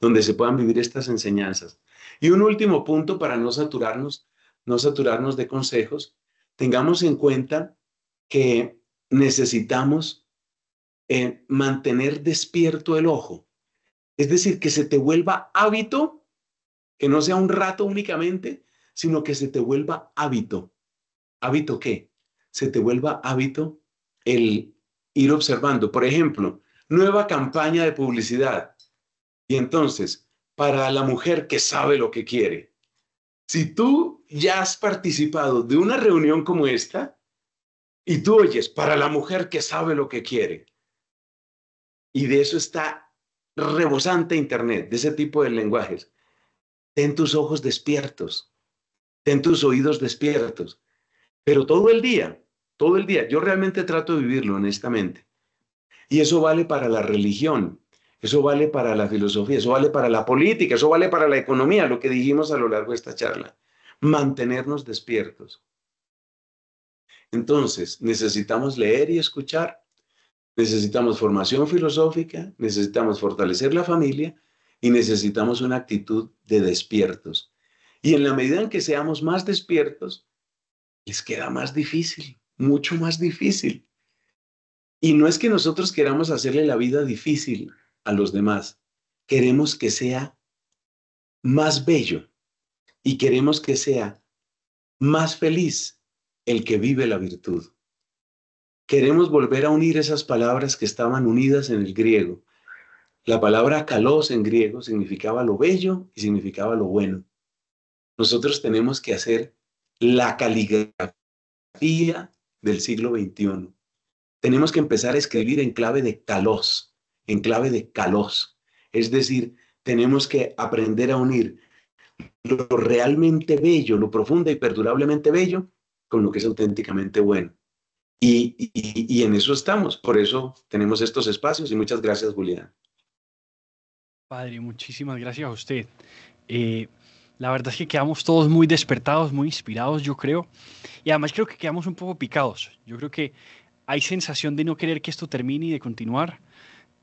donde se puedan vivir estas enseñanzas. Y un último punto para no saturarnos, no de consejos, tengamos en cuenta que necesitamos eh, mantener despierto el ojo. Es decir, que se te vuelva hábito, que no sea un rato únicamente, sino que se te vuelva hábito hábito que se te vuelva hábito el ir observando. Por ejemplo, nueva campaña de publicidad. Y entonces, para la mujer que sabe lo que quiere, si tú ya has participado de una reunión como esta y tú oyes, para la mujer que sabe lo que quiere, y de eso está rebosante Internet, de ese tipo de lenguajes, ten tus ojos despiertos, ten tus oídos despiertos, pero todo el día, todo el día. Yo realmente trato de vivirlo honestamente. Y eso vale para la religión, eso vale para la filosofía, eso vale para la política, eso vale para la economía, lo que dijimos a lo largo de esta charla. Mantenernos despiertos. Entonces, necesitamos leer y escuchar, necesitamos formación filosófica, necesitamos fortalecer la familia y necesitamos una actitud de despiertos. Y en la medida en que seamos más despiertos, les queda más difícil, mucho más difícil. Y no es que nosotros queramos hacerle la vida difícil a los demás, queremos que sea más bello y queremos que sea más feliz el que vive la virtud. Queremos volver a unir esas palabras que estaban unidas en el griego. La palabra kalos en griego significaba lo bello y significaba lo bueno. Nosotros tenemos que hacer la caligrafía del siglo XXI. Tenemos que empezar a escribir en clave de calos, en clave de calos. Es decir, tenemos que aprender a unir lo realmente bello, lo profundo y perdurablemente bello, con lo que es auténticamente bueno. Y, en eso estamos, por eso tenemos estos espacios y muchas gracias, Julián. Padre, muchísimas gracias a usted. Eh, la verdad es que quedamos todos muy despertados, muy inspirados, yo creo. Y además creo que quedamos un poco picados. Yo creo que hay sensación de no querer que esto termine y de continuar.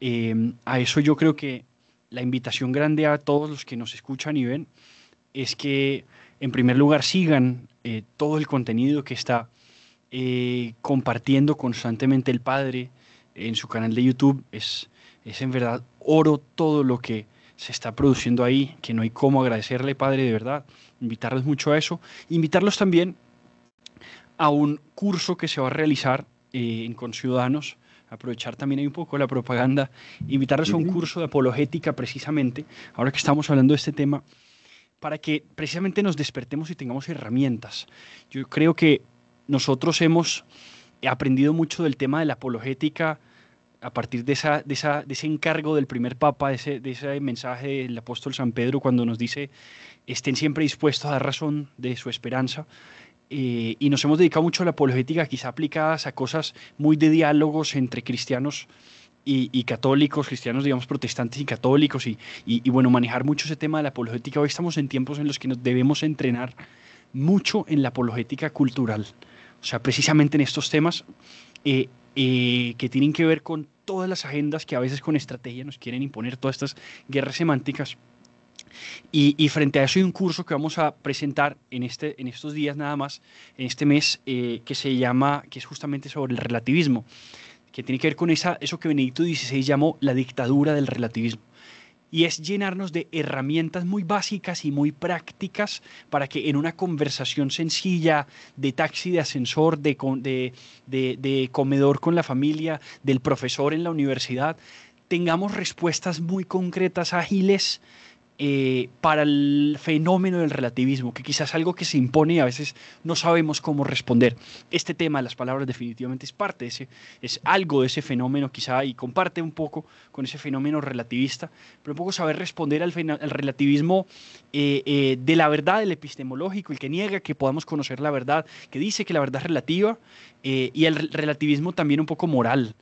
Em, a eso yo creo que la invitación grande a todos los que nos escuchan y ven es que en primer lugar sigan eh, todo el contenido que está eh, compartiendo constantemente el padre en su canal de YouTube. Es, es en verdad oro todo lo que se está produciendo ahí, que no hay cómo agradecerle, Padre, de verdad. Invitarles mucho a eso. Invitarlos también a un curso que se va a realizar con eh, en Aprovechar también ahí un poco la propaganda. invitarles a un curso de apologética, precisamente, ahora que estamos hablando de este tema, para que precisamente nos despertemos y tengamos herramientas. Yo creo que nosotros hemos aprendido mucho del tema de la apologética a partir de, esa, ese encargo del primer Papa, de ese, mensaje del apóstol San Pedro cuando nos dice, estén siempre dispuestos a dar razón de su esperanza. Eh, y nos hemos dedicado mucho a la apologética, quizá aplicadas a cosas muy de diálogos entre cristianos y, católicos, cristianos, digamos, protestantes y católicos, y, bueno, manejar mucho ese tema de la apologética. Hoy estamos en tiempos en los que nos debemos entrenar mucho en la apologética cultural, o sea, precisamente en estos temas. Eh, que tienen que ver con todas las agendas que a veces con estrategia nos quieren imponer, todas estas guerras semánticas. Y, frente a eso hay un curso que vamos a presentar en, este, en estos días nada más, en este mes, eh, que se llama, que es justamente sobre el relativismo, que tiene que ver con esa, eso que Benedicto XVI llamó la dictadura del relativismo y es llenarnos de herramientas muy básicas y muy prácticas para que en una conversación sencilla de taxi, de ascensor, de, de comedor con la familia, del profesor en la universidad, tengamos respuestas muy concretas, ágiles, eh, para el fenómeno del relativismo, que quizás algo que se impone y a veces no sabemos cómo responder. Este tema de las palabras definitivamente es parte de ese, es algo de ese fenómeno quizá y comparte un poco con ese fenómeno relativista, pero un poco saber responder al, al relativismo eh, eh, de la verdad, el epistemológico, el que niega que podamos conocer la verdad, que dice que la verdad es relativa, y el relativismo también un poco moral,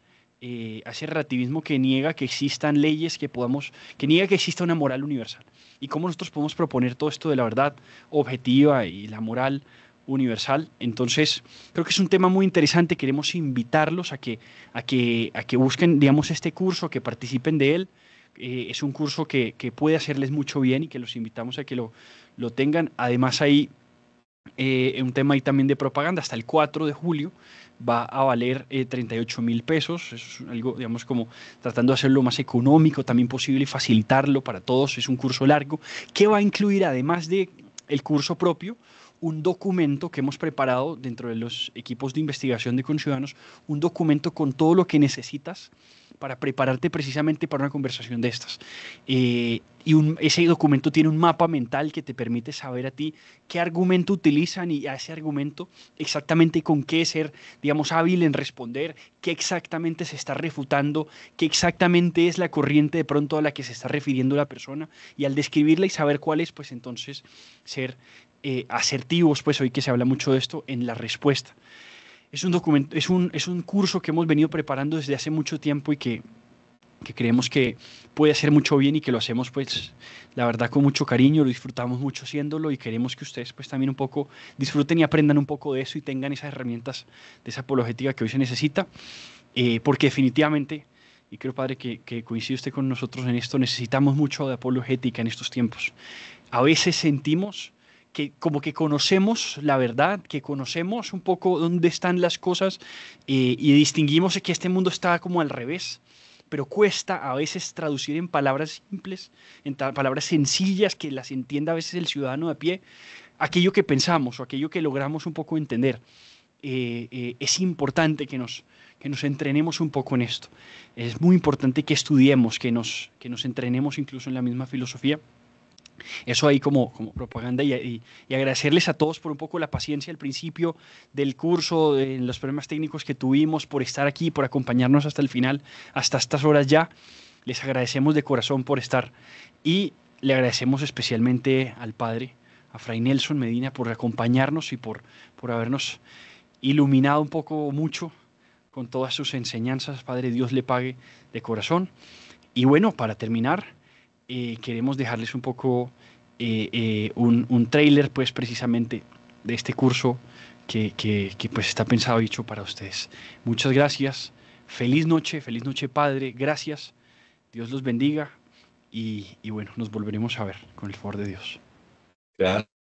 eh, hace relativismo que niega que existan leyes que podamos, que niega que exista una moral universal. Y cómo nosotros podemos proponer todo esto de la verdad objetiva y la moral universal. Entonces, creo que es un tema muy interesante. Queremos invitarlos a que, a que, a que busquen, digamos, este curso, que participen de él. Eh, es un curso que, puede hacerles mucho bien y que los invitamos a que lo, lo tengan. Además, hay eh, un tema ahí también de propaganda hasta el 4 de julio va a valer 38 eh, mil pesos. es algo, digamos, como tratando de hacerlo más económico también posible y facilitarlo para todos. Es un curso largo que va a incluir, además de el curso propio, un documento que hemos preparado dentro de los equipos de investigación de Conciudadanos, un documento con todo lo que necesitas para prepararte precisamente para una conversación de estas. Eh, y ese documento tiene un mapa mental que te permite saber a ti qué argumento utilizan y a ese argumento exactamente con qué ser, digamos, hábil en responder, qué exactamente se está refutando, qué exactamente es la corriente de pronto a la que se está refiriendo la persona y al describirla y saber cuál es, pues entonces ser eh, asertivos, pues hoy que se habla mucho de esto, en la respuesta es un, documento, es, un, es un curso que hemos venido preparando desde hace mucho tiempo y que, creemos que puede hacer mucho bien y que lo hacemos pues la verdad con mucho cariño, lo disfrutamos mucho haciéndolo y queremos que ustedes pues también un poco disfruten y aprendan un poco de eso y tengan esas herramientas de esa apologética que hoy se necesita, eh, porque definitivamente, y creo padre que, que coincide usted con nosotros en esto, necesitamos mucho de apologética en estos tiempos. A veces sentimos como que conocemos la verdad, que conocemos un poco dónde están las cosas eh, y distinguimos que este mundo está como al revés pero cuesta a veces traducir en palabras simples, en palabras sencillas que las entienda a veces el ciudadano de pie, aquello que pensamos o aquello que logramos un poco entender. Eh, eh, es importante que nos, que nos entrenemos un poco en esto. Es muy importante que estudiemos, que nos, que nos entrenemos incluso en la misma filosofía eso ahí como, como propaganda y, y, agradecerles a todos por un poco la paciencia al principio del curso, en los problemas técnicos que tuvimos, por estar aquí, por acompañarnos hasta el final, hasta estas horas ya. Les agradecemos de corazón por estar y le agradecemos especialmente al Padre, a Fray Nelson Medina, por acompañarnos y por, por habernos iluminado un poco mucho con todas sus enseñanzas. Padre, Dios le pague de corazón. Y bueno, para terminar eh, queremos dejarles un poco eh, eh, un, un trailer, pues precisamente de este curso que, que, pues está pensado y hecho para ustedes. Muchas gracias. Feliz noche, feliz noche Padre. Gracias. Dios los bendiga. Y, y bueno, nos volveremos a ver con el favor de Dios.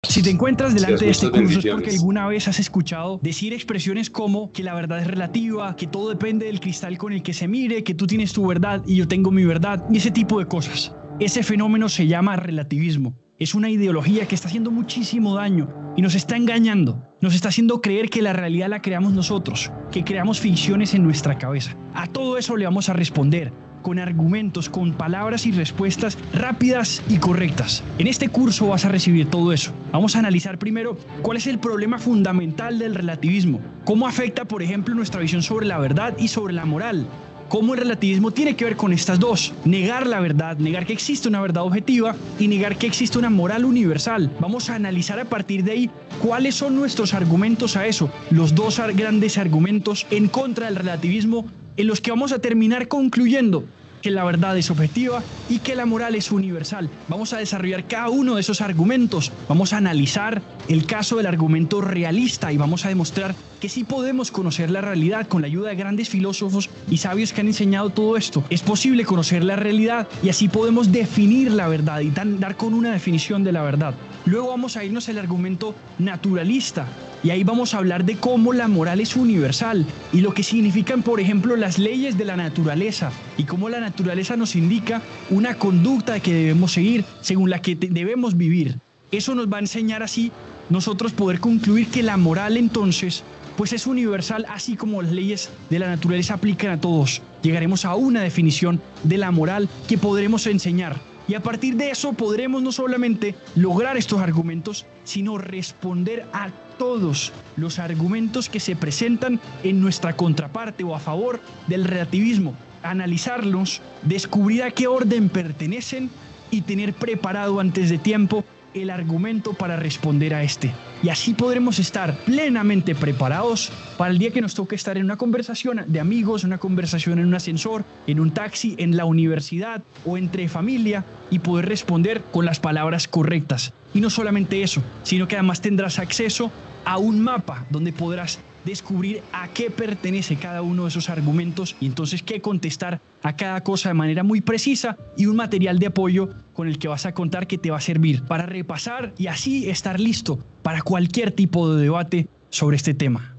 Si te encuentras delante de este curso es porque alguna vez has escuchado decir expresiones como que la verdad es relativa, que todo depende del cristal con el que se mire, que tú tienes tu verdad y yo tengo mi verdad y ese tipo de cosas. Ese fenómeno se llama relativismo. Es una ideología que está haciendo muchísimo daño y nos está engañando. Nos está haciendo creer que la realidad la creamos nosotros, que creamos ficciones en nuestra cabeza. A todo eso le vamos a responder con argumentos, con palabras y respuestas rápidas y correctas. En este curso vas a recibir todo eso. Vamos a analizar primero cuál es el problema fundamental del relativismo, cómo afecta, por ejemplo, nuestra visión sobre la verdad y sobre la moral, cómo el relativismo tiene que ver con estas dos. Negar la verdad, negar que existe una verdad objetiva y negar que existe una moral universal. Vamos a analizar a partir de ahí cuáles son nuestros argumentos a eso. Los dos grandes argumentos en contra del relativismo en los que vamos a terminar concluyendo que la verdad es objetiva y que la moral es universal. Vamos a desarrollar cada uno de esos argumentos, vamos a analizar el caso del argumento realista y vamos a demostrar que sí podemos conocer la realidad con la ayuda de grandes filósofos y sabios que han enseñado todo esto. Es posible conocer la realidad y así podemos definir la verdad y dar con una definición de la verdad. Luego vamos a irnos al argumento naturalista, y ahí vamos a hablar de cómo la moral es universal y lo que significan, por ejemplo, las leyes de la naturaleza y cómo la naturaleza nos indica una conducta que debemos seguir, según la que debemos vivir. Eso nos va a enseñar así nosotros poder concluir que la moral entonces pues es universal así como las leyes de la naturaleza aplican a todos. Llegaremos a una definición de la moral que podremos enseñar y a partir de eso podremos no solamente lograr estos argumentos, sino responder a todos los argumentos que se presentan en nuestra contraparte o a favor del relativismo, analizarlos, descubrir a qué orden pertenecen y tener preparado antes de tiempo el argumento para responder a este. Y así podremos estar plenamente preparados para el día que nos toque estar en una conversación de amigos, una conversación en un ascensor, en un taxi, en la universidad o entre familia y poder responder con las palabras correctas. Y no solamente eso, sino que además tendrás acceso a un mapa donde podrás descubrir a qué pertenece cada uno de esos argumentos y entonces qué contestar a cada cosa de manera muy precisa y un material de apoyo con el que vas a contar que te va a servir para repasar y así estar listo para cualquier tipo de debate sobre este tema.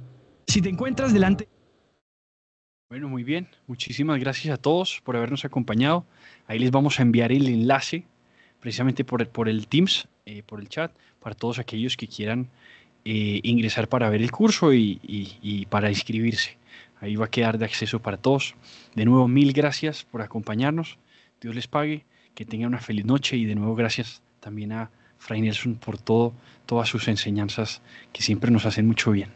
Si te encuentras delante... Bueno, muy bien. Muchísimas gracias a todos por habernos acompañado. Ahí les vamos a enviar el enlace precisamente por, por el Teams, eh, por el chat, para todos aquellos que quieran eh, ingresar para ver el curso y, para inscribirse. Ahí va a quedar de acceso para todos. De nuevo, mil gracias por acompañarnos. Dios les pague. Que tengan una feliz noche y de nuevo gracias también a Fray Nelson por todo, todas sus enseñanzas que siempre nos hacen mucho bien.